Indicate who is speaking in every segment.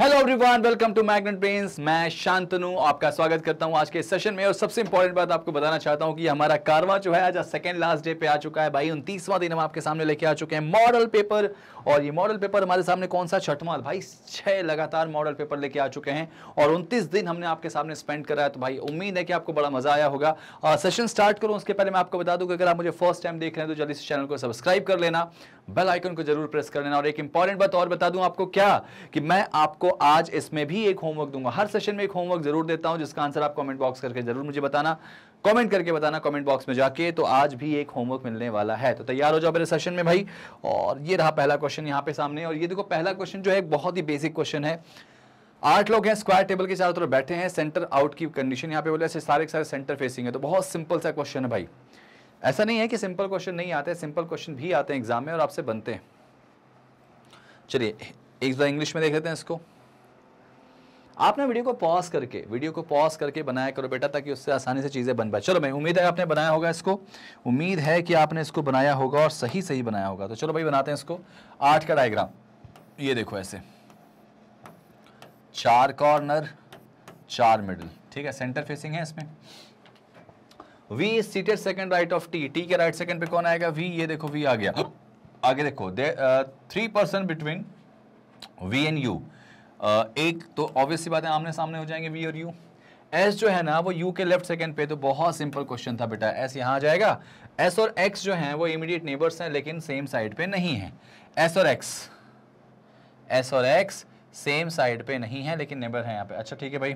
Speaker 1: Hello everyone welcome to magnet brains मैं शांतनु आपका स्वागत करता हूं आज के सेशन में और सबसे इंपॉर्टेंट बात आपको बताना चाहता हूं कि हमारा कारवा जो है आज सेकंड लास्ट डे पे आ चुका है भाई उनतीसवां दिन हम आपके सामने लेके आ चुके हैं मॉडल पेपर और ये मॉडल पेपर हमारे सामने कौन सा छठवां भाई छह लगातार मॉडल पेपर लेके आ चुके हैं और उनतीस दिन हमने आपके सामने स्पेंड करा है तो भाई उम्मीद है कि आपको बड़ा मजा आया होगा सेशन स्टार्ट करूँ उसके पहले मैं आपको बता दूँ कि अगर आप मुझे फर्स्ट टाइम देख रहे हैं तो जल्दी से चैनल को सब्सक्राइब कर लेना बेल आइकन को जरूर प्रेस कर लेना और एक इंपॉर्टेंट बात और बता दूँ आपको क्या कि मैं आपको आपको आज इसमें भी एक होमवर्क दूंगा हर सेशन में एक होमवर्क जरूर देता हूं जिसका आंसर आप कमेंट बॉक्स करके जरूर मुझे बताना कमेंट करके बताना कमेंट बॉक्स में जाके तो आज भी एक होमवर्क मिलने वाला है तो तैयार हो जाओ मेरे सेशन में भाई और ये रहा पहला क्वेश्चन यहाँ पे सामने और ये देखो पहला क्वेश्चन जो है बहुत ही बेसिक क्वेश्चन है आठ लोग हैं स्क्वायर टेबल के चारों तरफ बैठे हैं सेंटर आउट की कंडीशन यहाँ पे बोले ऐसे सारे सारे सेंटर फेसिंग है तो बहुत सिंपल सा क्वेश्चन है भाई ऐसा नहीं है कि सिंपल क्वेश्चन नहीं आते सिंपल क्वेश्चन भी आते हैं एग्जाम में और आपसे बनते हैं चलिए एक बार इंग्लिश में देख लेते हैं इसको आपने वीडियो को पॉज करके वीडियो को पॉज करके बनाया करो बेटा ताकि उससे आसानी से चीज़ें बन पाए चलो भाई उम्मीद है आपने बनाया होगा इसको उम्मीद है कि आपने इसको बनाया होगा और सही सही बनाया होगा तो चलो भाई बनाते हैं इसको आठ का डायग्राम ये देखो ऐसे चार कॉर्नर चार मिडल ठीक है सेंटर फेसिंग है इसमें V is seated second right of T T के राइट सेकंड पे कौन आएगा वी ये देखो वी आ गया आगे देखो three person between V and U एक तो ऑब्वियसली बात है आमने सामने हो जाएंगे वी और यू एस जो है ना वो यू के लेफ्ट सेकंड पे तो बहुत सिंपल क्वेश्चन था बेटा एस यहाँ आ जाएगा एस और एक्स जो है वो इमीडिएट नेबर्स हैं लेकिन सेम साइड पे नहीं है एस और एक्स एस और एक्स सेम साइड पे नहीं है लेकिन नेबर है यहाँ पे अच्छा ठीक है भाई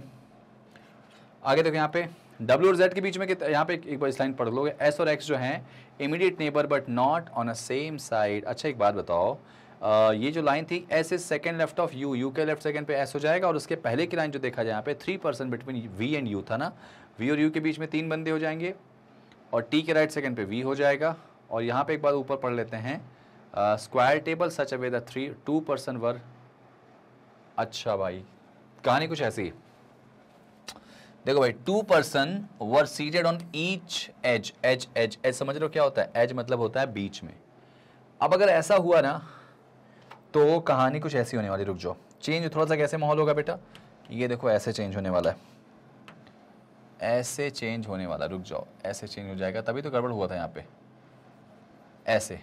Speaker 1: आगे देखो तो यहाँ पे W और Z के बीच में यहाँ पे एक बार इस लाइन पढ़ लोगे S और X जो हैं immediate neighbour but not on a same side अच्छा एक बात बताओ ये जो लाइन थी S is second left of U U के लेफ्ट सेकेंड पे एस हो जाएगा और उसके पहले की लाइन जो देखा जाए यहाँ पे three person between V and U था ना वी और यू के बीच में तीन बंदे हो जाएंगे और टी के राइट सेकेंड पे वी हो जाएगा और यहाँ पे एक बार ऊपर पढ़ लेते हैं square table such a way the three two person were अच्छा भाई कहानी कुछ ऐसी देखो भाई two person were seated on each edge edge edge edge समझ लो क्या होता है एज मतलब होता है बीच में अब अगर ऐसा हुआ ना तो कहानी कुछ ऐसी होने वाली रुक जाओ चेंज थोड़ा सा कैसे माहौल होगा बेटा ये देखो ऐसे चेंज होने वाला है ऐसे चेंज होने वाला रुक जाओ ऐसे चेंज हो जाएगा तभी तो गड़बड़ हुआ था यहाँ पे ऐसे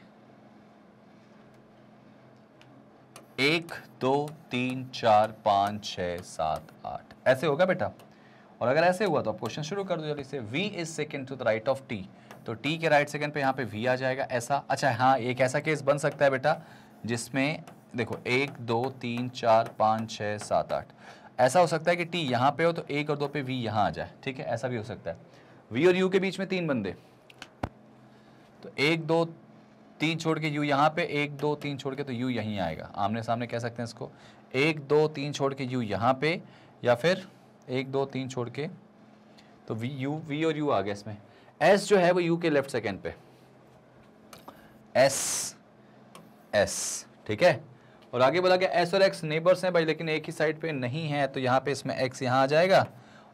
Speaker 1: एक दो तीन चार पाँच छ सात आठ ऐसे होगा बेटा और अगर ऐसे हुआ तो आप क्वेश्चन शुरू कर दो जल्दी से V is second to the right of T तो टी के राइट सेकेंड पे यहाँ पे वी आ जाएगा ऐसा अच्छा हाँ एक ऐसा केस बन सकता है बेटा जिसमें देखो एक दो तीन चार पाँच छः सात आठ ऐसा हो सकता है कि टी यहाँ पे हो तो एक और दो पे वी यहाँ आ जाए ठीक है ऐसा भी हो सकता है वी और यू के बीच में तीन बंदे तो एक दो तीन छोड़ के यू यहाँ पे एक दो तीन छोड़ के तो यू यहीं आएगा आमने सामने कह सकते हैं इसको एक दो तीन छोड़ के यू यहाँ पे या फिर एक दो तीन छोड़ के तो वी यू वी और यू आ गया इसमें एस जो है वो यू के लेफ्ट सेकेंड पे एस एस ठीक है और आगे बोला गया एस और एक्स नेबर्स हैं भाई लेकिन एक ही साइड पे नहीं है तो यहाँ पे इसमें एक्स यहाँ आ जाएगा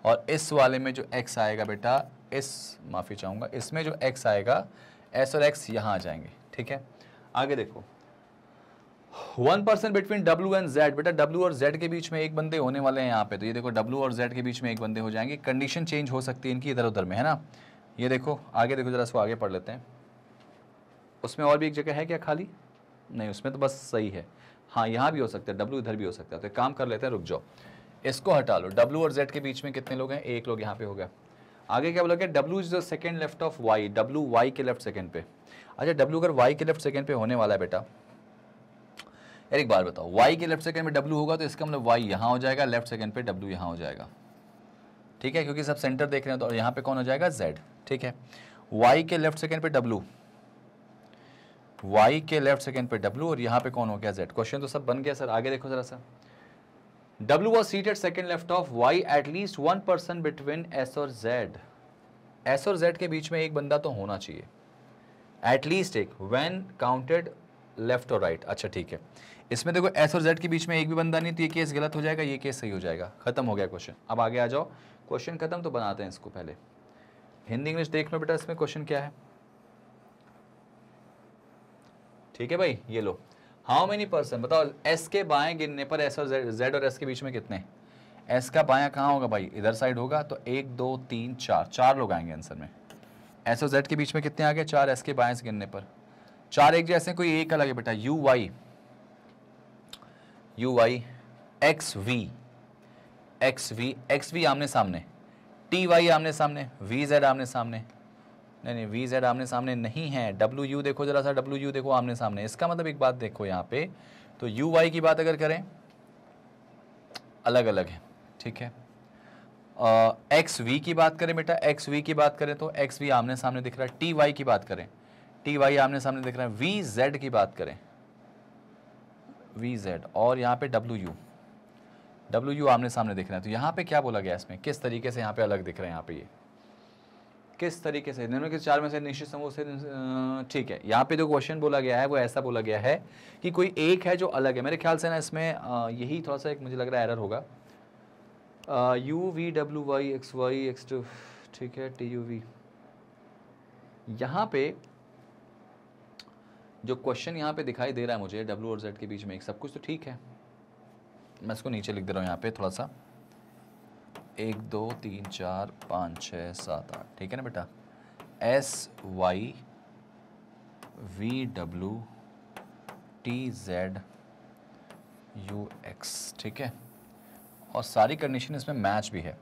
Speaker 1: और इस वाले में जो एक्स आएगा बेटा इस माफ़ी चाहूँगा इसमें जो एक्स आएगा एस और एक्स यहाँ आ जाएंगे ठीक है आगे देखो one person between W and Z बेटा डब्ल्यू और जेड के बीच में एक बंदे होने वाले हैं यहाँ पे तो ये देखो डब्ल्यू और जेड के बीच में एक बंदे हो जाएंगे कंडीशन चेंज हो सकती है इनकी इधर उधर में है ना ये देखो आगे देखो जरा इसको आगे पढ़ लेते हैं उसमें और भी एक जगह है क्या खाली नहीं उसमें तो बस सही है हाँ यहाँ भी हो सकता है डब्ल्यू इधर भी हो सकता है तो काम कर लेते हैं रुक जाओ इसको हटा लो डब्ल्यू और जेड के बीच में कितने लोग हैं एक लोग यहाँ पे हो गया आगे क्या बोला गया W is the second left of Y W Y के लेफ्ट सेकेंड पे अच्छा डब्ल्यू अगर वाई के लेफ्ट सेकेंड पे होने वाला है बेटा यार एक बार बताओ वाई के लेफ्ट सेकेंड में डब्ल्यू होगा तो इसका मतलब वाई यहाँ हो जाएगा लेफ्ट सेकेंड पे डब्ल्यू यहाँ हो जाएगा ठीक है क्योंकि सब सेंटर देख रहे हैं तो यहाँ पे कौन हो जाएगा जेड ठीक है वाई के लेफ्ट सेकेंड पे डब्ल्यू वाई के लेफ्ट सेकेंड पे डब्ल्यू और यहाँ पे कौन हो गया जेड क्वेश्चन तो सब बन गया सर आगे देखो जरा sir W was seated second left of Y least one person between S और जेड एस और जेड के बीच में एक बंदा तो होना चाहिए लीस्ट एक वेन काउंटेड लेफ्ट और राइट अच्छा ठीक है इसमें देखो एस और जेड के बीच में एक भी बंदा नहीं तो ये केस गलत हो जाएगा ये केस सही हो जाएगा खत्म हो गया क्वेश्चन अब आगे आ जाओ क्वेश्चन खत्म तो बनाते हैं इसको पहले हिंदी इंग्लिश देख लो बेटा इसमें क्वेश्चन क्या है ठीक है भाई ये लो हाउ मेनी पर्सन बताओ एस के बाएं गिनने पर एस और जेड जेड और एस के बीच में कितने एस का बाया कहाँ होगा भाई इधर साइड होगा तो एक दो तीन चार चार लोग आएंगे आंसर में एस और जेड के बीच में कितने आ गए चार एस के बाएं से गिनने पर चार एक जैसे कोई एक अलग है बेटा U Y U Y X V X V X V आमने सामने टी वाई आमने सामने वी जेड आमने सामने नहीं नहीं वी जेड आमने सामने नहीं है डब्ल्यू यू देखो जरा सा डब्ल्यू यू देखो आमने सामने इसका मतलब एक बात देखो यहाँ पे तो यू वाई की बात अगर करें अलग अलग है ठीक है एक्स वी की बात करें बेटा एक्स वी की बात करें तो एक्स वी आमने सामने दिख रहा है टी वाई की बात करें टी वाई आमने सामने दिख रहा है वी जेड की बात करें वी जेड और यहाँ पे डब्ल्यू यू डब्ल्यू यू आमने सामने दिख रहा है तो यहाँ पे क्या बोला गया इसमें किस तरीके से यहाँ पे अलग दिख रहे हैं यहाँ पे ये यह? किस तरीके से निम्नलिखित चार में से निश्चित समूह से ठीक है यहाँ पे जो क्वेश्चन बोला गया है वो ऐसा बोला गया है कि कोई एक है जो अलग है मेरे ख्याल से ना इसमें यही थोड़ा सा एक मुझे लग रहा है एरर होगा U V W Y X Y X two ठीक है टी यू वी यहाँ पे जो क्वेश्चन यहाँ पे दिखाई दे रहा है मुझे डब्ल्यू और जेड के बीच में एक सब कुछ तो ठीक है मैं इसको नीचे लिख दे रहा हूँ यहाँ पे थोड़ा सा एक दो तीन चार पाँच छ सात आठ ठीक है ना बेटा S Y V W T Z U X ठीक है और सारी कंडीशन इसमें मैच भी है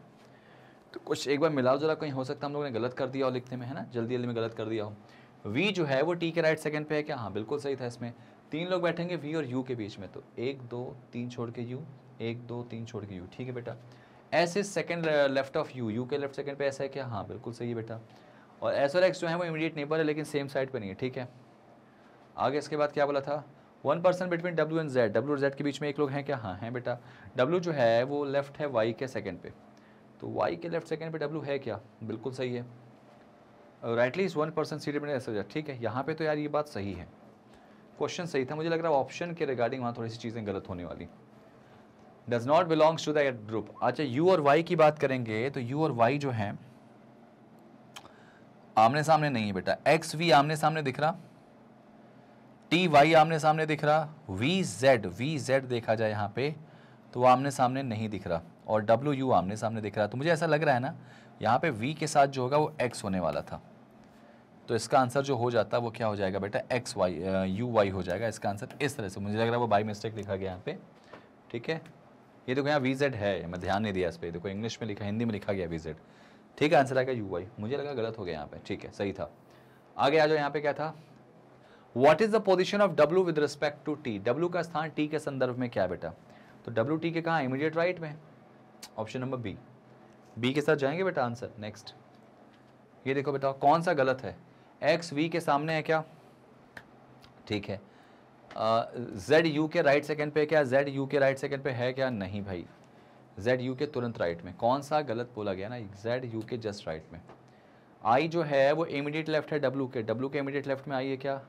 Speaker 1: तो कुछ एक बार मिलाओ जरा कहीं हो सकता है हम लोगों ने गलत कर दिया हो लिखने में है ना जल्दी जल्दी में गलत कर दिया हो वी जो है वो टी के राइट सेकंड पे है क्या हाँ बिल्कुल सही था इसमें तीन लोग बैठेंगे वी और यू के बीच में तो एक दो तीन छोड़ के यू एक दो तीन छोड़ के यू ठीक है बेटा S is second left of U U के लेफ्ट सेकेंड पे ऐसा है क्या हाँ बिल्कुल सही है बेटा और एस और एक्स जो है वो इमीडिएट नेबर है लेकिन सेम साइड पे नहीं है ठीक है आगे इसके बाद क्या बोला था one person between W and Z W और जेड के बीच में एक लोग हैं क्या हाँ हैं बेटा डब्ल्यू जो है वो लेफ्ट है वाई के सेकेंड पे तो वाई के लेफ्ट सेकेंड पे डब्ल्यू है क्या बिल्कुल सही है rightly is one person seated और जेड ठीक है यहाँ पे तो यार ये बात सही है क्वेश्चन सही था मुझे लग रहा है ऑप्शन के रिगार्डिंग वहाँ थोड़ी सी चीज़ें गलत होने वाली does not belongs to that group अच्छा यू और वाई की बात करेंगे तो यू और वाई जो है आमने सामने नहीं है बेटा एक्स वी आमने सामने दिख रहा टी वाई आमने सामने दिख रहा वी जेड वी जेड देखा जाए यहाँ पे तो वो आमने सामने नहीं दिख रहा और डब्ल्यू यू आमने सामने दिख रहा तो मुझे ऐसा लग रहा है ना यहाँ पे वी के साथ जो होगा वो एक्स होने वाला था तो इसका आंसर जो हो जाता है वो क्या हो जाएगा बेटा एक्स वाई यू वाई हो जाएगा इसका आंसर इस तरह से मुझे लग रहा है वो बाई मिस्टेक दिखा गया यहाँ पे ठीक है ये देखो यहाँ वी जेड है मैं ध्यान नहीं दिया इस पर देखो इंग्लिश में लिखा हिंदी में लिखा गया वी जेड ठीक है आंसर आ गया यू वाई मुझे लगा गलत हो गया यहाँ पे ठीक है सही था आगे आ जाओ यहाँ पे क्या था what is the position of W with respect to T W का स्थान टी के संदर्भ में क्या बेटा तो डब्ल्यू टी के कहाँ इमीडिएट राइट में ऑप्शन नंबर बी बी के साथ जाएंगे बेटा आंसर नेक्स्ट ये देखो बेटा कौन सा गलत है एक्स वी के सामने है क्या ठीक है जेड यू के राइट सेकेंड पे क्या जेड यू के राइट सेकेंड पे है क्या नहीं भाई जेड यू के तुरंत राइट में कौन सा गलत बोला गया ना जेड यू के जस्ट राइट में आई जो है वो इमीडिएट लेफ्ट है डब्लू के डब्लू के इमीडिएट लेफ्ट में आई है क्या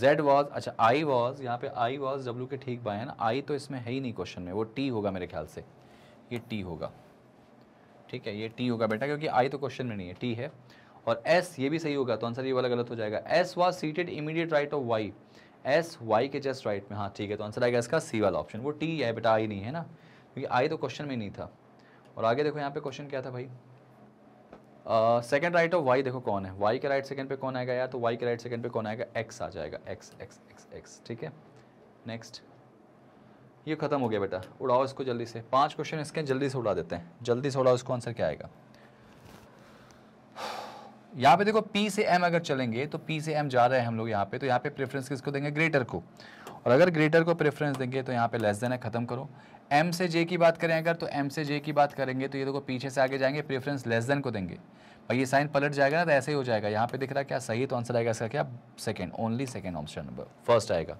Speaker 1: Z was अच्छा I was यहाँ पे I was W के ठीक बाएं है ना I तो इसमें है ही नहीं क्वेश्चन में वो T होगा मेरे ख्याल से ये T होगा ठीक है ये T होगा बेटा क्योंकि I तो क्वेश्चन में नहीं है T है और एस ये भी सही होगा तो आंसर ये वाला गलत हो जाएगा S was seated immediate right of Y S Y के जस्ट राइट में हाँ ठीक है तो आंसर आएगा इसका सी वाला ऑप्शन वो टी है बेटा आई नहीं है ना क्योंकि आई तो क्वेश्चन में नहीं था और आगे देखो यहाँ पे क्वेश्चन क्या था भाई सेकेंड राइट ऑफ वाई देखो कौन है वाई के राइट सेकेंड पे कौन आएगा यार तो वाई के राइट सेकेंड पे कौन आएगा एक्स आ जाएगा एक्स एक्स एक्स एक्स ठीक है नेक्स्ट ये खत्म हो गया बेटा उड़ाओ इसको जल्दी से पांच क्वेश्चन इसके जल्दी से उड़ा देते हैं जल्दी से उड़ाओ इसको आंसर क्या आएगा यहाँ पे देखो P से M अगर चलेंगे तो P से M जा रहे हैं हम लोग यहाँ पे तो यहाँ पे प्रेफरेंस किसको देंगे ग्रेटर को और अगर ग्रेटर को प्रेफरेंस देंगे तो यहाँ पे लेस देन है ख़त्म करो M से J की बात करें अगर तो M से J की बात करेंगे तो ये देखो पीछे से आगे जाएंगे प्रेफरेंस लेस देन को देंगे भाई ये साइन पलट जाएगा ना तो ऐसे ही हो जाएगा यहाँ पे दिख रहा क्या सही तो आंसर आएगा इसका क्या second only second option number first आएगा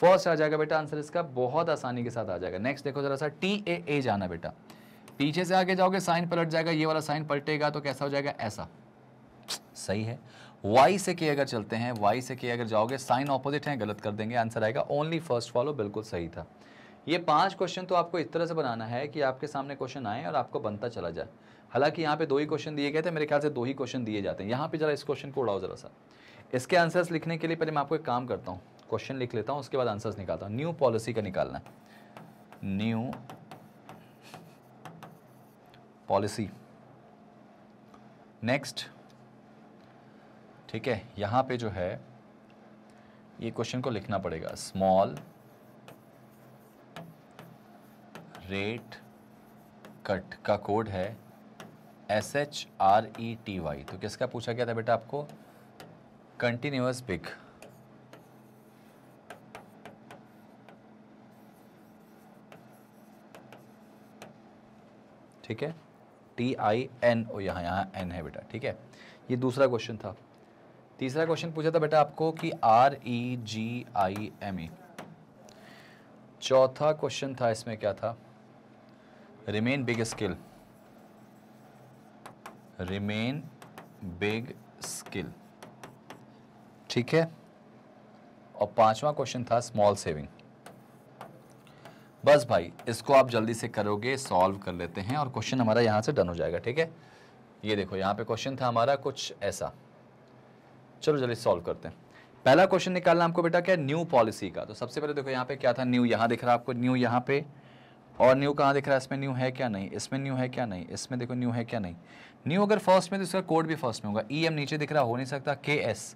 Speaker 1: फर्स्ट आ जाएगा बेटा आंसर इसका बहुत आसानी के साथ आ जाएगा नेक्स्ट देखो जरा सा टी ए ए जाना बेटा पीछे से आगे जाओगे साइन पलट जाएगा ये वाला साइन पलटेगा तो कैसा हो जाएगा ऐसा सही है वाई से के अगर चलते हैं वाई से के अगर जाओगे साइन ऑपोजिट हैं गलत कर देंगे आंसर आएगा ओनली फर्स्ट फॉलो बिल्कुल सही था ये पांच क्वेश्चन तो आपको इस तरह से बनाना है कि आपके सामने क्वेश्चन आए और आपको बनता चला जाए हालांकि यहाँ पे दो ही क्वेश्चन दिए गए थे मेरे ख्याल से दो ही क्वेश्चन दिए जाते हैं यहाँ पे जरा इस क्वेश्चन को उड़ाओ जरा सा इसके आंसर्स लिखने के लिए पहले मैं आपको एक काम करता हूँ क्वेश्चन लिख लेता हूँ उसके बाद आंसर्स निकालता हूँ न्यू पॉलिसी का निकालना न्यू पॉलिसी नेक्स्ट ठीक है यहाँ पे जो है ये क्वेश्चन को लिखना पड़ेगा स्मॉल रेट कट का कोड है S H R E T Y तो किसका पूछा गया था बेटा आपको कंटिन्यूस पिक ठीक है टी आई एन ओ यहाँ यहाँ एन है बेटा ठीक है ये दूसरा क्वेश्चन था तीसरा क्वेश्चन पूछा था बेटा आपको कि are E G I M ई चौथा क्वेश्चन था इसमें क्या था remain big skill remain big skill ठीक है और पांचवा क्वेश्चन था स्मॉल सेविंग बस भाई इसको आप जल्दी से करोगे सॉल्व कर लेते हैं और क्वेश्चन हमारा यहां से डन हो जाएगा ठीक है ये देखो यहां पे क्वेश्चन था हमारा कुछ ऐसा चलो जल्दी सॉल्व करते हैं पहला क्वेश्चन निकालना आपको बेटा क्या न्यू पॉलिसी का तो सबसे पहले देखो यहाँ पे क्या था न्यू यहाँ दिख रहा है आपको न्यू यहाँ पे और न्यू कहाँ दिख रहा है इसमें न्यू है क्या नहीं इसमें न्यू है क्या नहीं इसमें देखो न्यू है क्या नहीं न्यू अगर फर्स्ट में तो इसका कोड भी फर्स्ट में होगा ई e एम नीचे दिख रहा हो नहीं सकता के एस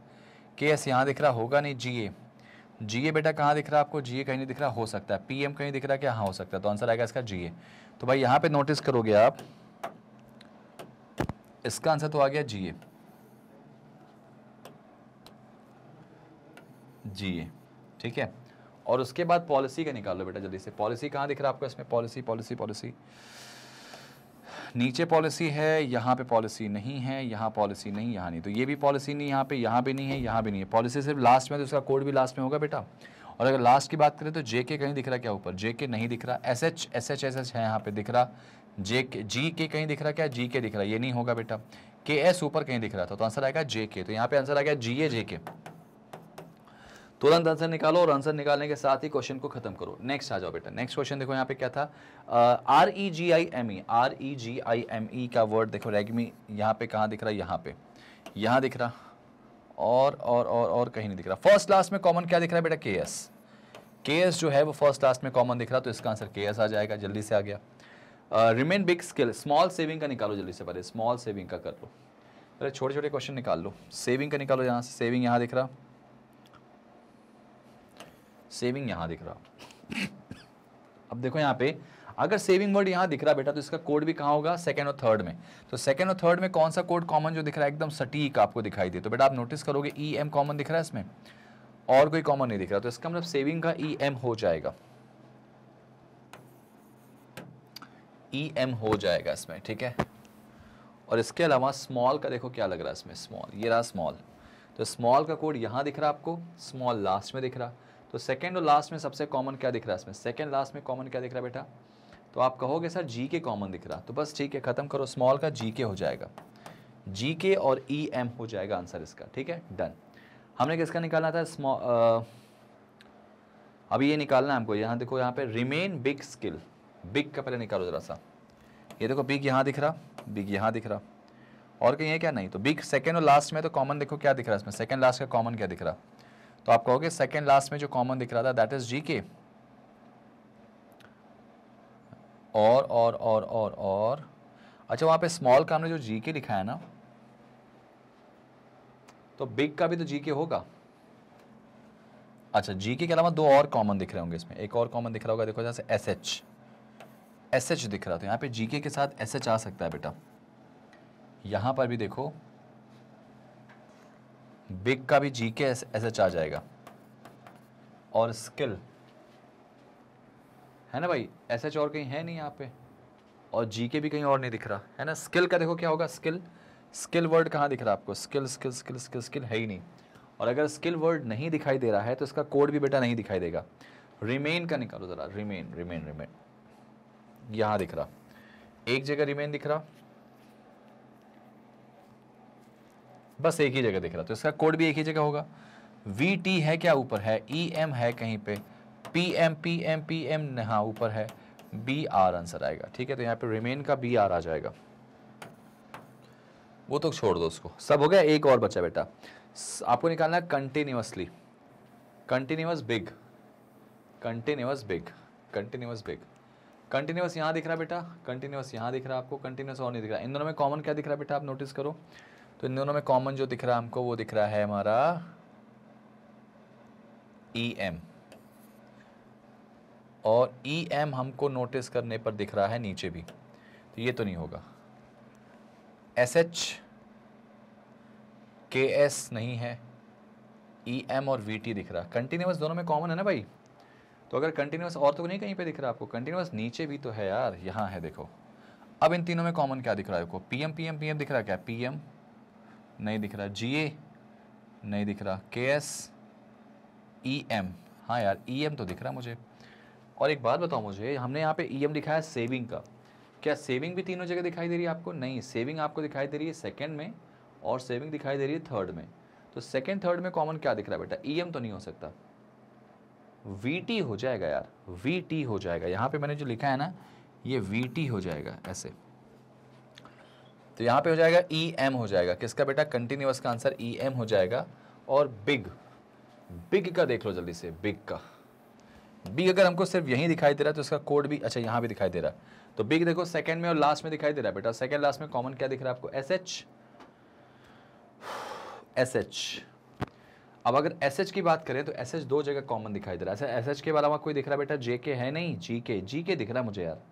Speaker 1: के एस यहाँ दिख रहा होगा नहीं जी ए जी ए बेटा कहाँ दिख रहा है आपको जी ए कहीं नहीं दिख रहा हो सकता है पी एम कहीं दिख रहा है क्या हाँ हो सकता है तो आंसर आएगा इसका जी ए तो भाई यहाँ पे नोटिस करोगे आप इसका आंसर तो आ गया जी ए जिए ठीक है और उसके बाद पॉलिसी का निकालो बेटा जल्दी से पॉलिसी कहाँ दिख रहा है आपको इसमें पॉलिसी पॉलिसी पॉलिसी नीचे पॉलिसी है यहाँ पे पॉलिसी नहीं है यहाँ पॉलिसी नहीं यहाँ नहीं तो ये भी पॉलिसी नहीं यहाँ पे यहाँ भी नहीं है यहाँ भी नहीं है पॉलिसी सिर्फ लास्ट में तो उसका कोड भी लास्ट में होगा बेटा और अगर लास्ट की बात करें तो जे के कहीं दिख रहा क्या ऊपर जे के नहीं दिख रहा S H S H S H है यहाँ पे दिख रहा जे के जी के कहीं दिख रहा क्या जी के दिख रहा ये नहीं होगा बेटा के एस ऊपर कहीं दिख रहा था तो आंसर आएगा जे के तो यहाँ पे आंसर आ गया जी ए जे के तुरंत आंसर निकालो और आंसर निकालने के साथ ही क्वेश्चन को खत्म करो नेक्स्ट आ जाओ बेटा नेक्स्ट क्वेश्चन देखो यहाँ पे क्या था R E G I M E R E G I M E का वर्ड देखो रेगमी यहाँ पे कहाँ दिख रहा है यहाँ पे यहाँ दिख रहा और और और और कहीं नहीं दिख रहा फर्स्ट लास्ट में कॉमन क्या दिख रहा है बेटा के एस के एस जो है वो फर्स्ट लास्ट में कॉमन दिख रहा तो इसका आंसर के एस आ जाएगा जल्दी से आ गया remain big skill small saving का निकालो जल्दी से पहले स्मॉल सेविंग का कर लो अरे छोटे छोटे क्वेश्चन निकाल लो सेविंग का निकालो यहाँ से सेविंग यहाँ दिख रहा सेविंग यहाँ दिख रहा अब देखो यहाँ पे अगर सेविंग वर्ड यहाँ दिख रहा बेटा तो इसका कोड भी कहाँ होगा सेकंड और थर्ड में तो सेकंड और थर्ड में कौन सा कोड कॉमन जो दिख रहा है एकदम सटीक आपको दिखाई दे तो बेटा आप नोटिस करोगे ई एम कॉमन दिख रहा है इसमें और कोई कॉमन नहीं दिख रहा तो इसका मतलब सेविंग का ई e एम हो जाएगा ई e एम हो जाएगा इसमें ठीक है और इसके अलावा स्मॉल का देखो क्या लग रहा है इसमें स्मॉल ये रहा स्मॉल तो स्मॉल का कोड यहाँ दिख रहा है आपको स्मॉल लास्ट में दिख रहा तो सेकेंड और लास्ट में सबसे कॉमन क्या दिख रहा है इसमें सेकेंड लास्ट में कॉमन क्या दिख रहा है बेटा तो आप कहोगे सर जी के कॉमन दिख रहा तो बस ठीक है ख़त्म करो स्मॉल का जी के हो जाएगा जी के और ई e एम हो जाएगा आंसर इसका ठीक है डन हमने किसका निकालना था स्मॉल अभी ये निकालना है हमको यहाँ देखो यहाँ पे रिमेन बिग स्किल बिग का पहले निकालो ज़रा सा ये देखो बिग यहाँ दिख रहा बिग यहाँ दिख रहा और कहीं है क्या नहीं तो बिग सेकेंड और लास्ट में तो कॉमन देखो क्या दिख रहा है इसमें सेकेंड लास्ट का कॉमन क्या दिख रहा तो आप कहोगे सेकेंड लास्ट में जो कॉमन दिख रहा था दैट इज जी के और और और और और अच्छा वहाँ पे स्मॉल का हमने जो जी के लिखा है ना तो बिग का भी तो जी के होगा अच्छा जी के अलावा दो और कॉमन दिख रहे होंगे इसमें एक और कॉमन दिख रहा होगा देखो जैसे एस एच एस एच दिख रहा था यहाँ पे जी के साथ एस एच आ सकता है बेटा यहां पर भी देखो बिग का भी जी के एस एच आ जाएगा और स्किल है ना भाई एस एच और कहीं है नहीं यहाँ पे और जी के भी कहीं और नहीं दिख रहा है ना स्किल का देखो क्या होगा स्किल स्किल वर्ड कहाँ दिख रहा है आपको skill skill skill skill skill है ही नहीं और अगर स्किल वर्ड नहीं दिखाई दे रहा है तो इसका कोड भी बेटा नहीं दिखाई देगा रिमेन का निकालो ज़रा रिमेन रिमेन रिमेन यहाँ दिख रहा एक जगह रिमेन दिख रहा बस एक ही जगह दिख रहा तो इसका कोड भी एक ही जगह होगा वी टी है क्या ऊपर है ई e एम है कहीं पे P M P M P M यहाँ ऊपर है बी आर आंसर आएगा ठीक है तो यहाँ पे रिमेन का बी आर आ जाएगा वो तो छोड़ दो उसको सब हो गया एक और बच्चा बेटा आपको निकालना है continuously continuous big continuous big continuous big continuous यहाँ दिख रहा बेटा कंटिन्यूस यहाँ दिख रहा आपको कंटिन्यूस और नहीं दिख रहा इन दोनों में कॉमन क्या दिख रहा बेटा आप नोटिस करो तो इन दोनों में कॉमन जो दिख रहा है हमको वो दिख रहा है हमारा ई e एम और ई e एम हमको नोटिस करने पर दिख रहा है नीचे भी तो ये तो नहीं होगा एस एच के एस नहीं है ई e एम और वी टी दिख रहा है कंटिन्यूस दोनों में कॉमन है ना भाई तो अगर कंटिन्यूस और तो नहीं कहीं पे दिख रहा है आपको कंटिन्यूस नीचे भी तो है यार यहाँ है देखो अब इन तीनों में कॉमन क्या दिख रहा है आपको P M P M P M दिख रहा है क्या पी एम नहीं दिख रहा जी ए नहीं दिख रहा के एस ई एम हाँ यार ई e एम तो दिख रहा मुझे और एक बात बताओ मुझे हमने यहाँ पे ई e एम दिखाया है सेविंग का क्या सेविंग भी तीनों जगह दिखाई दे रही है आपको नहीं सेविंग आपको दिखाई दे रही है सेकेंड में और सेविंग दिखाई दे रही है थर्ड में तो सेकेंड थर्ड में कॉमन क्या दिख रहा है बेटा ई e एम तो नहीं हो सकता वी टी हो जाएगा यार वी टी हो जाएगा यहाँ पे मैंने जो लिखा है ना ये वी टी हो जाएगा ऐसे तो यहाँ पे हो जाएगा ई e एम हो जाएगा किसका बेटा कंटिन्यूस का आंसर ई एम हो जाएगा और बिग बिग का देख लो जल्दी से बिग का बिग अगर हमको सिर्फ यहीं दिखाई दे रहा है तो इसका कोड भी अच्छा यहाँ भी दिखाई दे रहा है तो बिग देखो सेकंड में और लास्ट में दिखाई दे रहा है बेटा सेकंड लास्ट में कॉमन क्या दिख रहा है आपको एस एच एस एच अब अगर एस एच की बात करें तो एस एच दो जगह कॉमन दिखाई दे रहा है एस अच्छा, एच के बारे में कोई दिख रहा है बेटा जे के है नहीं जी के जी के दिख रहा है मुझे यार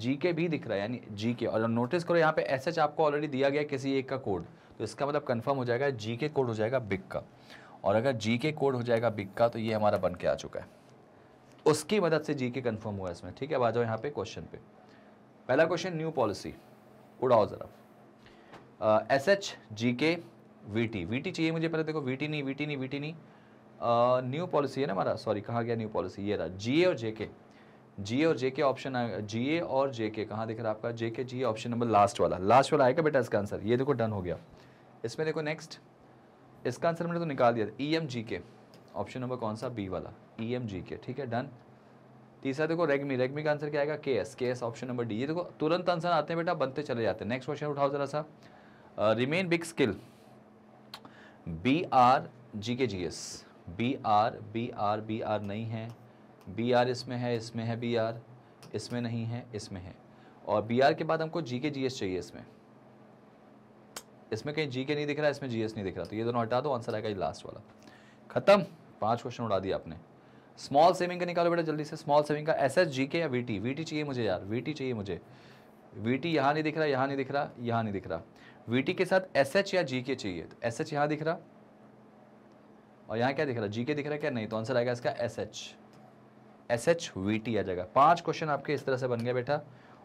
Speaker 1: जी के भी दिख रहा है यानी जी के और नोटिस करो यहाँ पे एस एच आपको ऑलरेडी दिया गया किसी एक का कोड तो इसका मतलब कन्फर्म हो जाएगा जी के कोड हो जाएगा बिग का और अगर जी के कोड हो जाएगा बिग का तो ये हमारा बन के आ चुका है उसकी मदद से जी के कन्फर्म हुआ इसमें ठीक है अब आ जाओ यहाँ पे क्वेश्चन पे पहला क्वेश्चन न्यू पॉलिसी उड़ाओ ज़रा एस एच जी के वी टी वी टी चाहिए मुझे पहले देखो वी टी नहीं वी टी नहीं वी टी नहीं न्यू पॉलिसी है ना हमारा सॉरी कहा गया न्यू पॉलिसी ये रहा जी ए और जे के जी और जे के ऑप्शन आएगा जी ए और जे के कहाँ दिख रहा है आपका J K G option number last वाला लास्ट वाला आएगा बेटा इसका आंसर ये देखो डन हो गया इसमें देखो नेक्स्ट इसका आंसर मैंने तो निकाल दिया ई एम जी के ऑप्शन नंबर कौन सा बी वाला ई एम जी के ठीक है डन तीसरा देखो रेगमी रेगमी का आंसर क्या आएगा के एस के एस ऑप्शन नंबर डी ये देखो तुरंत आंसर आते हैं बेटा बनते चले जाते हैं नेक्स्ट क्वेश्चन उठाओ जरा सा remain big skill B R G K G S B R B R B R नहीं है बी आर इसमें है इसमें है बी आर इसमें नहीं है इसमें है और बी आर के बाद हमको जी के जी एस चाहिए इसमें इसमें कहीं जी के नहीं दिख रहा इसमें जी एस नहीं दिख रहा तो ये दोनों हटा दो आंसर आएगा ये लास्ट वाला खत्म पांच क्वेश्चन उड़ा दिया आपने स्मॉल सेविंग का निकालो बेटा जल्दी से स्मॉल सेविंग का एस एस जी के या वी टी वी टी चाहिए मुझे यार वी टी चाहिए मुझे वी टी यहाँ नहीं दिख रहा यहाँ नहीं दिख रहा यहाँ नहीं दिख रहा वी टी के साथ एस एच या जी के चाहिए तो एस एच यहाँ दिख रहा और यहाँ क्या दिख रहा जी के दिख रहा क्या नहीं तो आंसर आएगा इसका S H S H V T आ जाएगा पांच क्वेश्चन आपके इस तरह से बन गया बेटा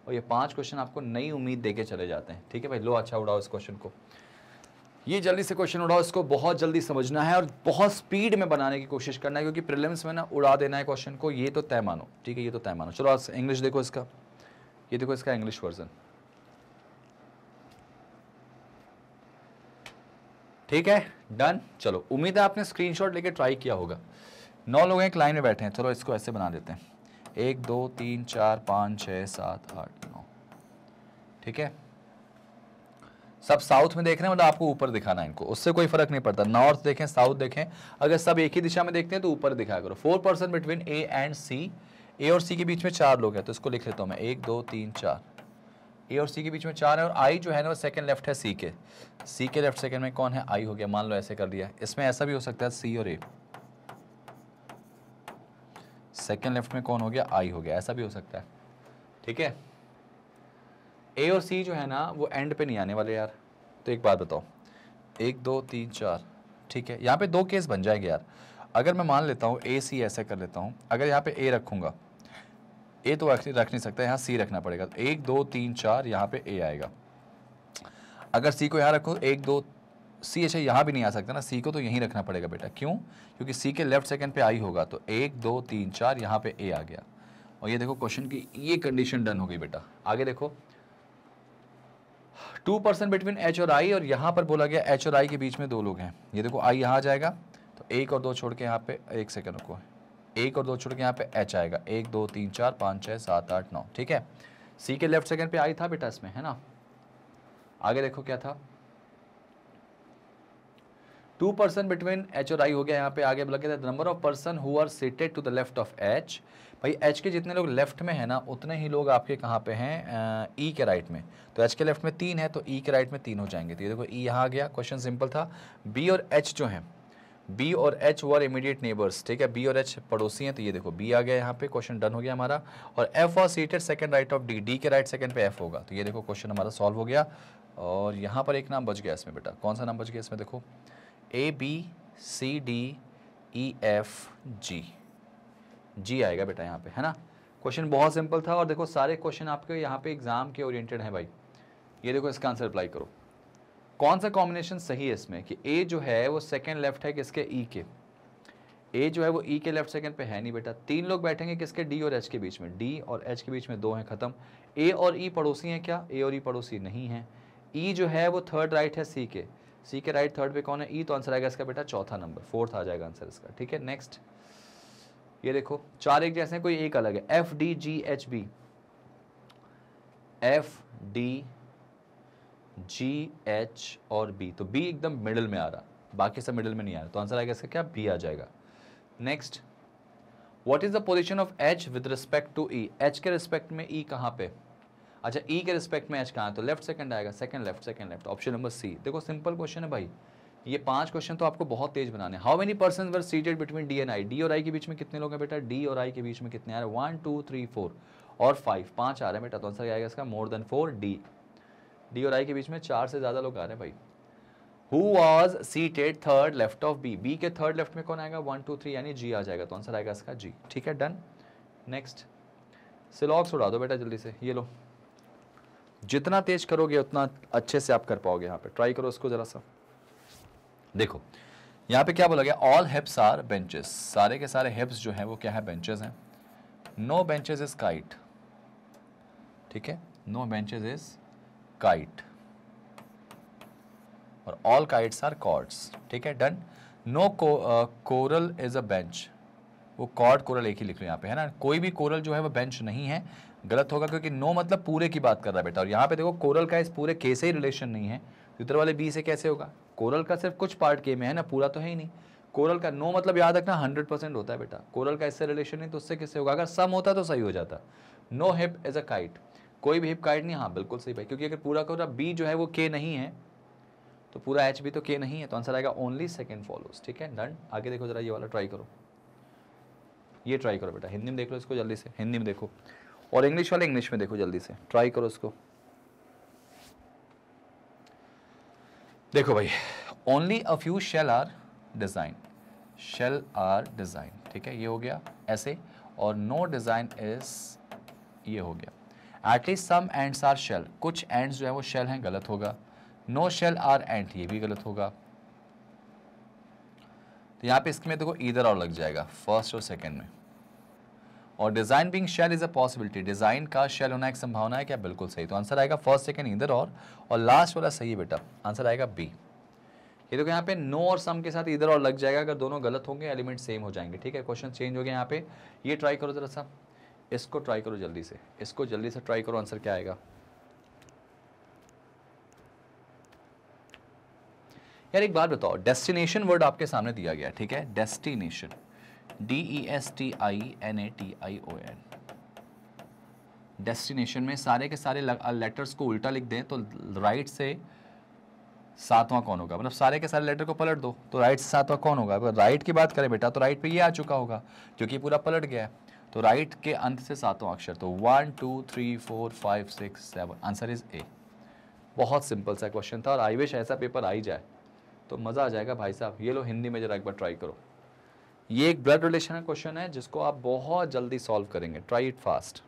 Speaker 1: और ये पांच क्वेश्चन आपको नई उम्मीद देके चले जाते हैं ठीक है भाई लो अच्छा उड़ाओ इस क्वेश्चन को ये जल्दी से क्वेश्चन उड़ाओ इसको बहुत जल्दी समझना है और बहुत स्पीड में बनाने की कोशिश करना है क्योंकि प्रिलिम्स में ना उड़ा देना है क्वेश्चन को ये तो तय मानो ठीक है ये तो तय मानो चलो आज इंग्लिश देखो इसका ये देखो इसका इंग्लिश वर्जन ठीक है डन चलो उम्मीद है आपने स्क्रीनशॉट लेके ट्राई किया होगा नौ लोग एक लाइन में बैठे हैं चलो इसको ऐसे बना देते हैं एक दो तीन चार पाँच छः सात आठ नौ ठीक है सब साउथ में देख रहे हैं मतलब आपको ऊपर दिखाना है इनको उससे कोई फर्क नहीं पड़ता नॉर्थ देखें साउथ देखें अगर सब एक ही दिशा में देखते हैं तो ऊपर दिखाया करो four person between A and C A और सी के बीच में चार लोग हैं तो इसको लिख लेता हूँ मैं एक दो तीन चार ए और सी के बीच में चार है और आई जो है ना वो सेकेंड लेफ्ट है सी के सी के लेफ्ट सेकेंड में कौन है आई हो गया मान लो ऐसे कर दिया इसमें ऐसा भी हो सकता है सी और ए सेकेंड लेफ्ट में कौन हो गया आई हो गया ऐसा भी हो सकता है ठीक है ए और सी जो है ना वो एंड पे नहीं आने वाले यार तो एक बात बताओ एक दो तीन चार ठीक है यहाँ पे दो केस बन जाएंगे यार अगर मैं मान लेता हूँ ए सी ऐसा कर लेता हूँ अगर यहाँ पे ए रखूँगा ए तो रख नहीं सकता यहाँ सी रखना पड़ेगा एक दो तीन चार यहाँ पे ए आएगा अगर सी को यहाँ रखो एक दो सी अच्छा यहाँ भी नहीं आ सकता ना सी को तो यहीं रखना पड़ेगा बेटा क्यों क्योंकि सी के लेफ्ट सेकंड पे आई होगा तो एक दो तीन चार यहाँ पे ए आ गया और ये देखो क्वेश्चन की ये कंडीशन डन हो गई बेटा आगे देखो टू परसेंट बिटवीन एच और आई और यहाँ पर बोला गया एच और आई के बीच में दो लोग हैं ये देखो आई यहाँ जाएगा तो एक और दो छोड़ के यहाँ पे एक सेकेंड रुको एक और दो छोड़ के यहाँ पे एच आएगा एक दो तीन चार पाँच छः सात आठ नौ ठीक है सी के लेफ्ट सेकेंड पे आई था बेटा इसमें है ना आगे देखो क्या था टू पर्सन बिटवीन एच और आई हो गया यहाँ पे आगे लगे the number of person who are seated to the left of H भाई एच के जितने लोग लेफ्ट में है ना उतने ही लोग आपके कहाँ पे हैं ई e के राइट में तो एच के लेफ्ट में तीन है तो ई e के राइट में तीन हो जाएंगे तो ये देखो ई e यहाँ आ गया क्वेश्चन सिंपल था बी और एच जो है बी और एच वो आर इमीडिएट नेबर्स ठीक है बी और एच पड़ोसी हैं तो ये देखो बी आ गया यहाँ पे क्वेश्चन डन हो गया हमारा और F are seated second right of D D के राइट सेकंड पे एफ होगा तो ये देखो क्वेश्चन हमारा सॉल्व हो गया और यहाँ पर एक नाम बच गया इसमें बेटा कौन सा नाम बच गया इसमें देखो A B C D E F G G आएगा बेटा यहाँ पे है ना क्वेश्चन बहुत सिंपल था और देखो सारे क्वेश्चन आपके यहाँ पे एग्जाम के ओरिएंटेड हैं भाई ये देखो इसका आंसर अप्लाई करो कौन सा कॉम्बिनेशन सही है इसमें कि ए जो है वो सेकेंड लेफ्ट है किसके ई e के ए जो है वो ई e के लेफ्ट सेकेंड पे है नहीं बेटा तीन लोग बैठेंगे किसके डी और एच के बीच में डी और एच के बीच में दो हैं ख़त्म ए और ई e पड़ोसी हैं क्या ए और ई e पड़ोसी नहीं है ई e जो है वो थर्ड राइट है सी के सी के राइट थर्ड पे कौन है ई e, तो आंसर आएगा इसका बेटा चौथा नंबर फोर्थ आ जाएगा आंसर इसका ठीक है नेक्स्ट ये देखो चार एक जैसे कोई एक अलग है F D G H B F D G H और बी तो बी एकदम मिडिल में आ रहा बाकी सब मिडिल में नहीं आ रहा तो आंसर आएगा इसका क्या बी आ जाएगा next what is the position of H with respect to E H के रिस्पेक्ट में ई e कहाँ पे अच्छा ई e के रिस्पेक्ट में एच कहाँ तो लेफ्ट सेकंड आएगा second left second left option number C देखो सिंपल क्वेश्चन है भाई ये पांच क्वेश्चन तो आपको बहुत तेज बनाने how many person were seated between D and I D और आई के बीच में कितने लोग हैं बेटा डी और आई के बीच में कितने आ रहे हैं वन टू थ्री फोर और फाइव पांच आ रहे हैं बेटा तो आंसर आएगा इसका more than four D D और आई के बीच में चार से ज़्यादा लोग आ रहे हैं भाई who was seated third left of B B के थर्ड लेफ्ट में कौन आएगा वन टू थ्री यानी जी आ जाएगा तो आंसर आएगा इसका जी ठीक है डन नेक्स्ट सिलॉक्स उड़ा दो बेटा जल्दी से ये लो जितना तेज करोगे उतना अच्छे से आप कर पाओगे यहाँ पे ट्राई करो इसको जरा सा देखो यहाँ पे क्या बोला गया ऑल हिप्स आर बेंचेस सारे के सारे हिप्स जो हैं वो क्या है बेंचेस हैं नो बेंचेस इज काइट ठीक है नो बेंचेस इज काइट और ऑल काइट्स आर कॉर्ड्स ठीक है done no coral is a bench वो कॉर्ड कोरल एक ही लिख लो यहाँ पे है ना कोई भी कोरल जो है वो बेंच नहीं है गलत होगा क्योंकि नो मतलब पूरे की बात कर रहा है बेटा और यहाँ पे देखो कोरल का इस पूरे के से ही रिलेशन नहीं है उत्तर वाले बी से कैसे होगा कोरल का सिर्फ कुछ पार्ट के में है ना पूरा तो है ही नहीं कोरल का नो मतलब याद रखना हंड्रेड परसेंट होता है बेटा कोरल का इससे रिलेशन नहीं तो उससे किससे होगा अगर सम होता तो सही हो जाता no hip is a kite कोई भी हिप काइट नहीं हाँ बिल्कुल सही भाई क्योंकि अगर पूरा का पूरा बी जो है वो के नहीं है तो पूरा एच भी तो के नहीं है तो आंसर आएगा ओनली सेकेंड फॉलोज ठीक है डन आगे देखो जरा ये वाला ट्राई करो ये ट्राई करो बेटा हिंदी में देख लो इसको जल्दी से हिंदी में देखो और इंग्लिश वाले इंग्लिश में देखो जल्दी से ट्राई करो इसको देखो भाई only a few shell are design shell are design ठीक है ये हो गया ऐसे और नो डिज़ाइन इज ये हो गया at least some ends are shell कुछ एंड्स जो है वो शेल हैं गलत होगा नो शेल आर एंड ये भी गलत होगा तो यहाँ पे इसके में देखो इधर और लग जाएगा फर्स्ट और सेकेंड में और design being shell is a possibility design का शेल होना एक संभावना है क्या बिल्कुल सही तो आंसर आएगा फर्स्ट सेकेंड इधर और और लास्ट वाला सही बेटा आंसर आएगा बी ये देखो यहाँ पे नो और सम के साथ इधर और लग जाएगा अगर दोनों गलत होंगे एलिमेंट सेम हो जाएंगे ठीक है क्वेश्चन चेंज हो गया यहाँ पे ये ट्राई करो जरा सा इसको ट्राई करो जल्दी से इसको जल्दी से ट्राई करो आंसर क्या आएगा यार एक बात बताओ डेस्टिनेशन वर्ड आपके सामने दिया गया ठीक है destination D E S T I N A T I O N destination में सारे के सारे लेटर्स को उल्टा लिख दें तो राइट से सातवां कौन होगा मतलब सारे के सारे लेटर को पलट दो तो राइट से सातवां कौन होगा अगर राइट की बात करें बेटा तो राइट पे ये आ चुका होगा क्योंकि पूरा पलट गया है तो राइट के अंत से सातवां अक्षर तो one two three four five six seven answer is A बहुत सिंपल सा क्वेश्चन था और आई विश ऐसा पेपर आ ही जाए तो मज़ा आ जाएगा भाई साहब ये लो हिंदी में ज़रा एक बार ट्राई करो ये एक ब्लड रिलेशन का क्वेश्चन है जिसको आप बहुत जल्दी सॉल्व करेंगे ट्राई इट फास्ट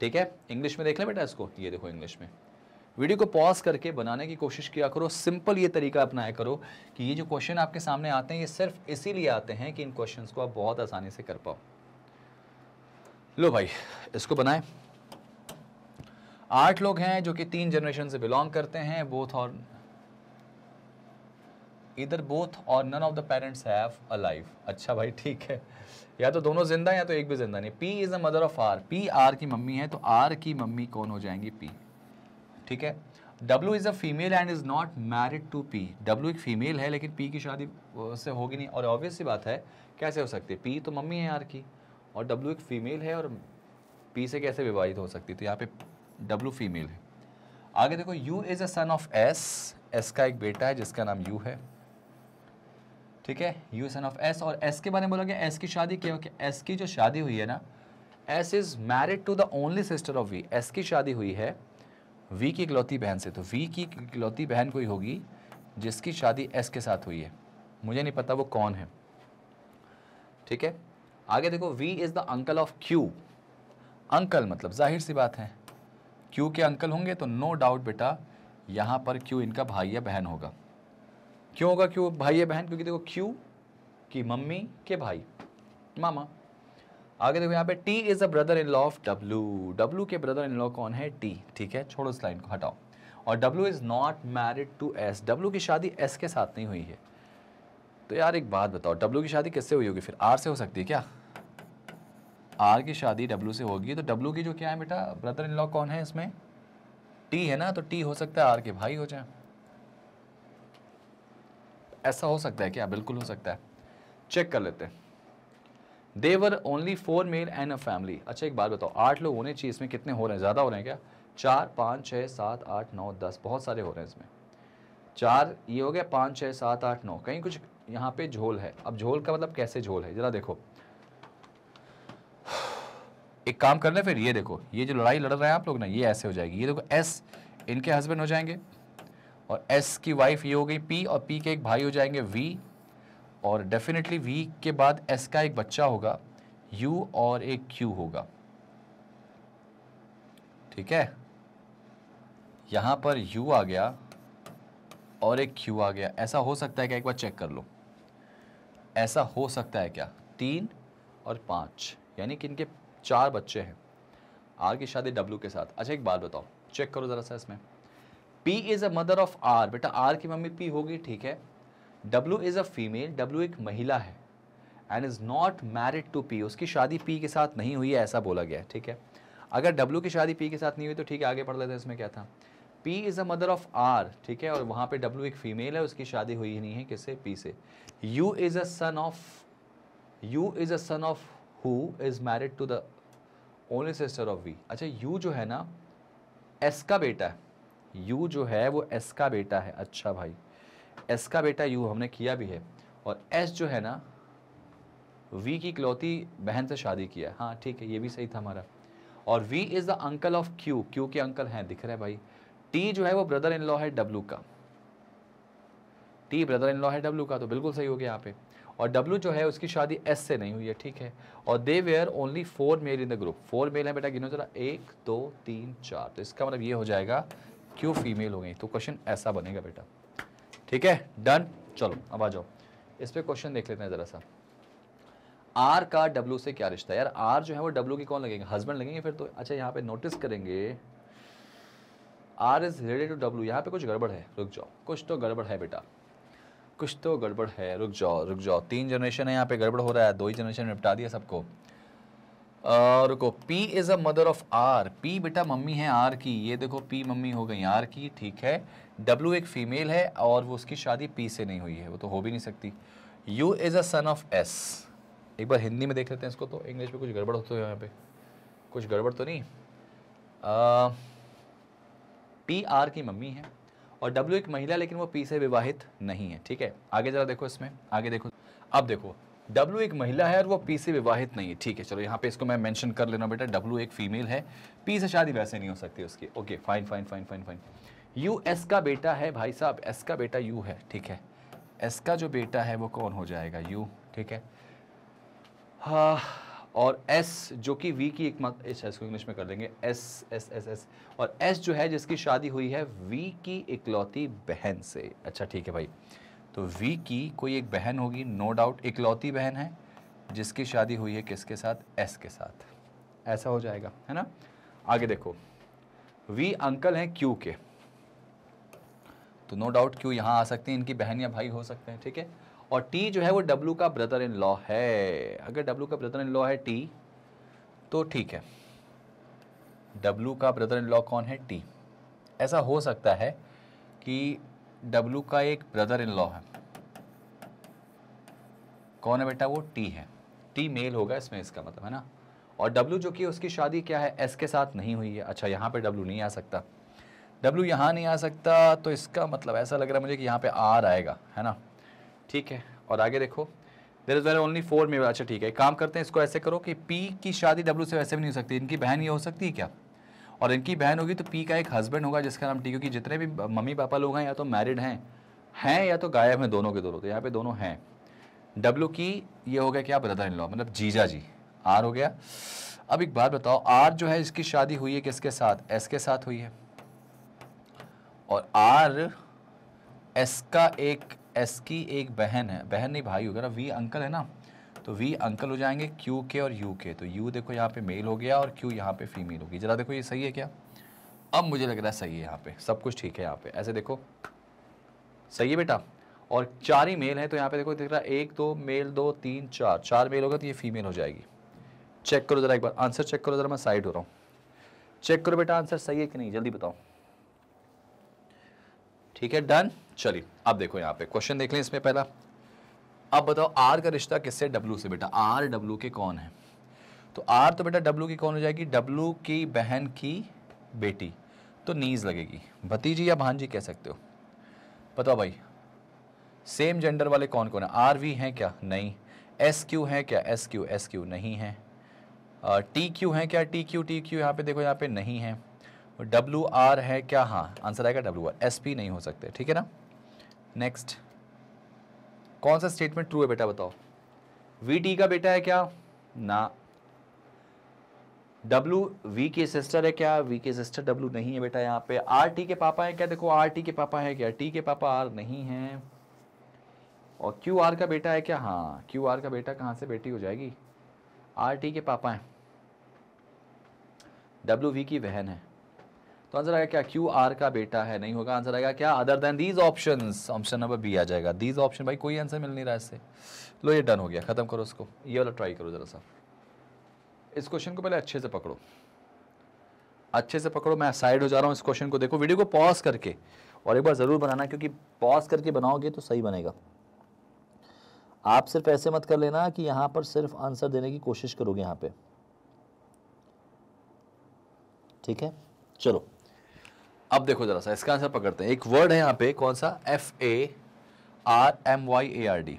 Speaker 1: ठीक है इंग्लिश में देख लें बेटा इसको ये देखो इंग्लिश में वीडियो को पॉज करके बनाने की कोशिश किया करो सिंपल ये तरीका अपनाया करो कि ये जो क्वेश्चन आपके सामने आते हैं ये सिर्फ इसीलिए आते हैं कि इन क्वेश्चंस को आप बहुत आसानी से कर पाओ लो भाई इसको बनाए आठ लोग हैं जो कि तीन जनरेशन से बिलोंग करते हैं बोथ और इधर बोथ और none of the parents have a life अच्छा भाई ठीक है या तो दोनों जिंदा या तो एक भी जिंदा नहीं P is a mother of R P R की मम्मी है तो आर की मम्मी कौन हो जाएंगी पी ठीक है W is a female and is not married to P W एक फीमेल है लेकिन पी की शादी से होगी नहीं और ऑब्वियस बात है कैसे हो सकती है पी तो मम्मी है आर की और डब्ल्यू एक फीमेल है और पी से कैसे विवाहित हो सकती तो यहाँ पे डब्ल्यू फीमेल है आगे देखो U is a son of S S का एक बेटा है जिसका नाम यू है ठीक है यू सन ऑफ एस और एस के बारे में बोला गया एस की शादी क्या होगी एस की जो शादी हुई है ना S is married to the only sister of V S की शादी हुई है वी की इकलौती बहन से तो वी की इकलौती बहन कोई होगी जिसकी शादी एस के साथ हुई है मुझे नहीं पता वो कौन है ठीक है आगे देखो V is the uncle of Q uncle मतलब जाहिर सी बात है क्यू के अंकल होंगे तो नो डाउट बेटा यहाँ पर क्यू इनका भाई या बहन होगा क्यों होगा क्यों भाई या बहन क्योंकि देखो क्यू की मम्मी के भाई मामा आगे देखो यहाँ पे T is a brother in law of W W के ब्रदर इन लॉ कौन है टी ठीक है छोड़ो इस लाइन को हटाओ और W is not married to S W की शादी एस के साथ नहीं हुई है तो यार एक बात बताओ डब्ल्यू की शादी किससे हुई होगी फिर आर से हो सकती है क्या आर की शादी डब्ल्यू से होगी तो डब्ल्यू की जो क्या है बेटा ब्रदर इन लॉ कौन है इसमें टी है ना तो टी हो सकता है आर के भाई हो जाए ऐसा हो सकता है क्या बिल्कुल हो सकता है चेक कर लेते हैं there were only four male and a family अच्छा एक बात बताओ आठ लोग होने चाहिए इसमें कितने हो रहे हैं ज़्यादा हो रहे हैं क्या चार पाँच छः सात आठ नौ दस बहुत सारे हो रहे हैं इसमें चार ये हो गया पाँच छः सात आठ नौ कहीं कुछ यहाँ पे झोल है अब झोल का मतलब कैसे झोल है ज़रा देखो एक काम कर फिर ये देखो ये जो लड़ाई लड़ रहे हैं आप लोग ना ये ऐसे हो जाएगी ये देखो एस इनके हस्बैंड हो जाएंगे और एस की वाइफ ये हो गई पी और पी के एक भाई हो जाएंगे वी और डेफिनेटली वी के बाद एस का एक बच्चा होगा यू और एक क्यू होगा ठीक है यहाँ पर यू आ गया और एक क्यू आ गया ऐसा हो सकता है क्या एक बार चेक कर लो ऐसा हो सकता है क्या तीन और पाँच यानी कि इनके चार बच्चे हैं आर की शादी डब्ल्यू के साथ अच्छा एक बात बताओ चेक करो ज़रा सा इसमें P is a mother of R बेटा आर की मम्मी पी होगी ठीक है W is a female W एक महिला है and is not married to P उसकी शादी पी के साथ नहीं हुई है ऐसा बोला गया है ठीक है अगर डब्ल्यू की शादी पी के साथ नहीं हुई तो ठीक है आगे पढ़ लेते हैं इसमें क्या था P is a mother of R ठीक है और वहाँ पे डब्ल्यू एक फ़ीमेल है उसकी शादी हुई ही नहीं है किससे पी से U is a son of U is a son of who is married to the only sister of V अच्छा यू जो है ना एस का बेटा है यू जो है वो एस का बेटा है अच्छा भाई एस का बेटा यू हमने किया भी है और एस जो है ना वी की इकलौती बहन से शादी किया हाँ ठीक है ये भी सही था हमारा और V is the uncle of Q Q के अंकल हैं दिख रहे हैं भाई टी जो है वो ब्रदर इन लॉ है डब्लू का टी ब्रदर इन लॉ है डब्लू का तो बिल्कुल सही हो गया यहाँ पे और डब्लू जो है उसकी शादी एस से नहीं हुई है ठीक है और there were only four male in the group four male है बेटा गिनो जरा एक दो तीन चार तो इसका मतलब ये हो जाएगा क्यों फीमेल हो गई तो क्वेश्चन ऐसा बनेगा बेटा ठीक है डन चलो अब आ जाओ इस पर क्वेश्चन देख लेते हैं ज़रा सा आर का डब्ल्यू से क्या रिश्ता है यार आर जो है वो डब्ल्यू की कौन लगेंगे हस्बैंड लगेंगे फिर तो अच्छा यहाँ पे नोटिस करेंगे R is related to W यहाँ पे कुछ गड़बड़ है रुक जाओ कुछ तो गड़बड़ है बेटा कुछ तो गड़बड़ है रुक जाओ रुक जाओ तीन जनरेशन है यहाँ पे गड़बड़ हो रहा है दो ही जनरेशन निपटा दिया सबको और रुको P is a mother of R P बेटा मम्मी है R की ये देखो P मम्मी हो गई R की ठीक है W एक फ़ीमेल है और वो उसकी शादी P से नहीं हुई है वो तो हो भी नहीं सकती U is a son of S एक बार हिंदी में देख लेते हैं इसको तो इंग्लिश में कुछ गड़बड़ होती है यहाँ पे कुछ गड़बड़ तो नहीं आ, पी आर की मम्मी है और डब्ल्यू एक महिला लेकिन वो पी से विवाहित नहीं है ठीक है आगे ज़रा देखो इसमें आगे देखो अब देखो डब्लू एक महिला है और वो पी से विवाहित नहीं है ठीक है चलो यहाँ पे इसको मैं मेंशन कर लेना बेटा डब्लू एक फीमेल है पी से शादी वैसे नहीं हो सकती उसकी okay fine fine fine fine fine U S का बेटा है भाई साहब एस का बेटा यू है ठीक है एस का जो बेटा है वो कौन हो जाएगा यू ठीक है हा और एस जो कि वी की एक मात्र इस एस को इंग्लिश में कर देंगे एस एस एस एस और एस जो है जिसकी शादी हुई है वी की इकलौती बहन से अच्छा ठीक है भाई तो वी की कोई एक बहन होगी नो डाउट इकलौती बहन है जिसकी शादी हुई है किसके साथ एस के साथ ऐसा हो जाएगा है ना आगे देखो वी अंकल हैं क्यू के तो नो डाउट क्यू यहां आ सकते हैं इनकी बहन या भाई हो सकते हैं ठीक है और टी जो है वो डब्ल्यू का ब्रदर इन लॉ है अगर डब्ल्यू का ब्रदर इन लॉ है टी तो ठीक है डब्ल्यू का ब्रदर इन लॉ कौन है टी ऐसा हो सकता है कि डब्लू का एक ब्रदर इन लॉ है कौन है बेटा वो टी है टी मेल होगा इसमें इसका मतलब है ना और डब्लू जो कि उसकी शादी क्या है एस के साथ नहीं हुई है अच्छा यहाँ पे डब्लू नहीं आ सकता डब्लू यहाँ नहीं आ सकता तो इसका मतलब ऐसा लग रहा है मुझे कि यहाँ पे आर आएगा है ना ठीक है और आगे देखो there is were only four male अच्छा ठीक है काम करते हैं इसको ऐसे करो कि पी की शादी डब्लू से वैसे भी नहीं हो सकती इनकी बहन ये हो सकती है क्या और इनकी बहन होगी तो पी का एक हस्बैंड होगा जिसका नाम टी क्योंकि जितने भी मम्मी पापा लोग हैं या तो मैरिड हैं हैं या तो गायब हैं दोनों के दोनों तो यहाँ पे दोनों हैं डब्ल्यू की ये हो गया क्या ब्रदर इन लॉ मतलब जीजा जी आर हो गया अब एक बात बताओ आर जो है इसकी शादी हुई है किसके साथ एस के साथ हुई है और आर एस का एक एस की एक बहन है बहन नहीं भाई होगा ना वी अंकल है ना तो वी अंकल हो जाएंगे क्यू के और यू के तो यू देखो यहाँ पे मेल हो गया और क्यू यहाँ पे फीमेल होगी जरा देखो ये सही है क्या अब मुझे लग रहा है सही है यहाँ पे सब कुछ ठीक है यहाँ पे ऐसे देखो सही है बेटा और चार ही मेल है तो यहाँ पे देखो दिख रहा है एक दो मेल दो तीन चार चार मेल होगा तो ये फीमेल हो जाएगी चेक करो जरा एक बार आंसर चेक करो जरा मैं साइड हो रहा हूँ चेक करो बेटा आंसर सही है कि नहीं जल्दी बताओ ठीक है डन चलिए अब देखो यहाँ पे क्वेश्चन देख लें इसमें पहला अब बताओ आर का रिश्ता किससे डब्लू से बेटा आर डब्लू के कौन है तो आर तो बेटा डब्लू की कौन हो जाएगी डब्लू की बहन की बेटी तो नीज लगेगी भतीजी या भांजी कह सकते हो बताओ भाई सेम जेंडर वाले कौन कौन है आर वी हैं क्या नहीं एस क्यू है क्या एस क्यू एस क्यू नहीं है टी क्यू है क्या टी क्यू टी क्यू यहाँ पे देखो यहाँ पे नहीं है डब्ल्यू आर है क्या हाँ आंसर आएगा डब्ल्यू आर एस पी नहीं हो सकते ठीक है ना नेक्स्ट कौन सा स्टेटमेंट ट्रू है बेटा बताओ वी टी का बेटा है क्या ना डब्ल्यू वी के सिस्टर है क्या वी के सिस्टर डब्ल्यू नहीं है बेटा यहाँ पे आर टी के पापा है क्या देखो आर टी के पापा है क्या टी के पापा आर नहीं है और क्यू आर का बेटा है क्या हाँ क्यू आर का बेटा कहाँ से बेटी हो जाएगी आर टी के पापा हैं डब्ल्यू वी की बहन है तो आंसर आएगा क्या क्यू आर का बेटा है नहीं होगा आंसर आएगा क्या other than these option option number B आ जाएगा दीज ऑप्शन भाई कोई आंसर मिल नहीं रहा इससे लो ये डन हो गया खत्म करो उसको ये वाला ट्राई करो जरा सा इस क्वेश्चन को पहले अच्छे से पकड़ो अच्छे से पकड़ो मैं साइड हो जा रहा हूँ इस क्वेश्चन को देखो वीडियो को पॉज करके और एक बार ज़रूर बनाना क्योंकि पॉज करके बनाओगे तो सही बनेगा आप सिर्फ ऐसे मत कर लेना कि यहां पर सिर्फ आंसर देने की कोशिश करोगे यहां पे ठीक है चलो अब देखो जरा सा इसका आंसर पकड़ते हैं एक वर्ड है यहां पे कौन सा F A R M Y A R D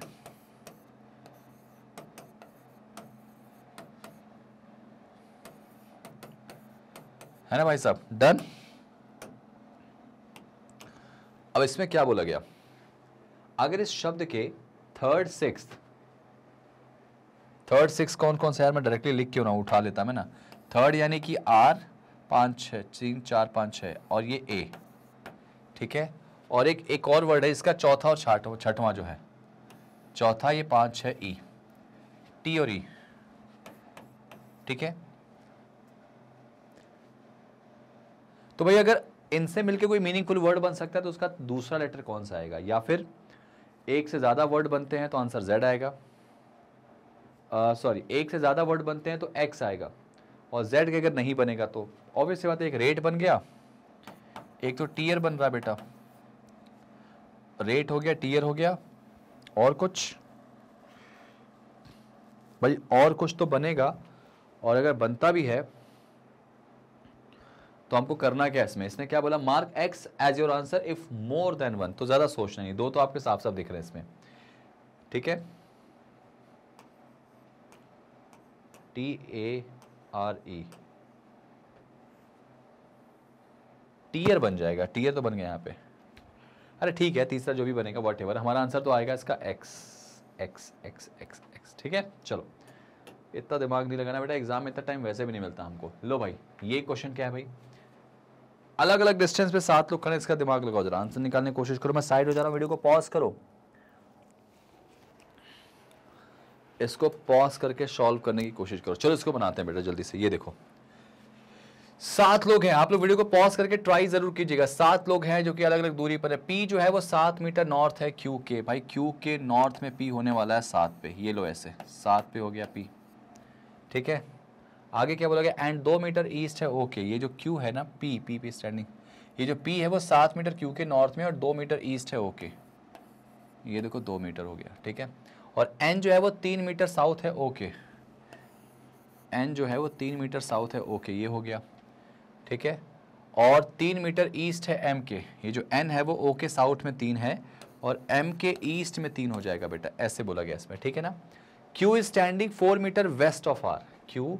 Speaker 1: है ना भाई साहब डन अब इसमें क्या बोला गया अगर इस शब्द के थर्ड सिक्स थर्ड सिक्स कौन कौन सा यार मैं डायरेक्टली लिख क्यों ना उठा लेता मैं ना थर्ड यानी कि आर पाँच छः तीन चार पाँच छः और ये ए ठीक है और एक एक और वर्ड है इसका चौथा और छठवा छठवां जो है चौथा ये पाँच छः ई e, टी और ई e, ठीक है तो भाई अगर इनसे मिलकर कोई मीनिंगफुल वर्ड बन सकता है तो उसका दूसरा लेटर कौन सा आएगा या फिर एक से ज़्यादा वर्ड बनते हैं तो आंसर जेड आएगा सॉरी uh, एक से ज़्यादा वर्ड बनते हैं तो एक्स आएगा और जेड के अगर नहीं बनेगा तो ऑब्वियस बात है एक रेट बन गया एक तो टीयर बन रहा बेटा रेट हो गया टीयर हो गया और कुछ भाई और कुछ तो बनेगा और अगर बनता भी है तो हमको करना क्या है इसमें इसने क्या बोला mark X as your answer if more than one तो ज़्यादा सोचना नहीं दो तो आपके साफ साफ दिख रहे हैं इसमें ठीक है T A R E tear बन जाएगा टीयर तो बन गया यहाँ पे अरे ठीक है तीसरा जो भी बनेगा वॉट एवर हमारा आंसर तो आएगा इसका X X X X X ठीक है चलो इतना दिमाग नहीं लगाना बेटा एग्जाम में इतना टाइम वैसे भी नहीं मिलता हमको लो भाई ये क्वेश्चन क्या है भाई अलग अलग डिस्टेंस पे सात लोग खड़े इसका दिमाग लगाओ जरा आंसर निकालने की कोशिश करो मैं साइड हो जा रहा हूँ वीडियो को पॉज करो इसको पॉज करके सॉल्व करने की कोशिश करो चलो इसको बनाते हैं बेटा जल्दी से ये देखो सात लोग हैं आप लोग वीडियो को पॉज करके ट्राई जरूर कीजिएगा सात लोग हैं जो कि अलग अलग दूरी पर है पी जो है वो सात मीटर नॉर्थ है क्यू के भाई क्यू के नॉर्थ में पी होने वाला है सात पे ये लो ऐसे सात पे हो गया पी ठीक है आगे क्या बोला गया एंड दो मीटर ईस्ट है ओके ये जो क्यू है ना पी पी पी स्टैंडिंग ये जो पी है वो सात मीटर क्यू के नॉर्थ में और दो मीटर ईस्ट है ओके ये देखो दो मीटर हो गया ठीक है और एन जो है वो तीन मीटर साउथ है ओके एन जो है वो तीन मीटर साउथ है ओके ये हो गया ठीक है और तीन मीटर ईस्ट है एम के ये जो एन है वो ओके साउथ में तीन है और एम के ईस्ट में तीन हो जाएगा बेटा ऐसे बोला गया इसमें ठीक है ना Q is standing four metre west of R Q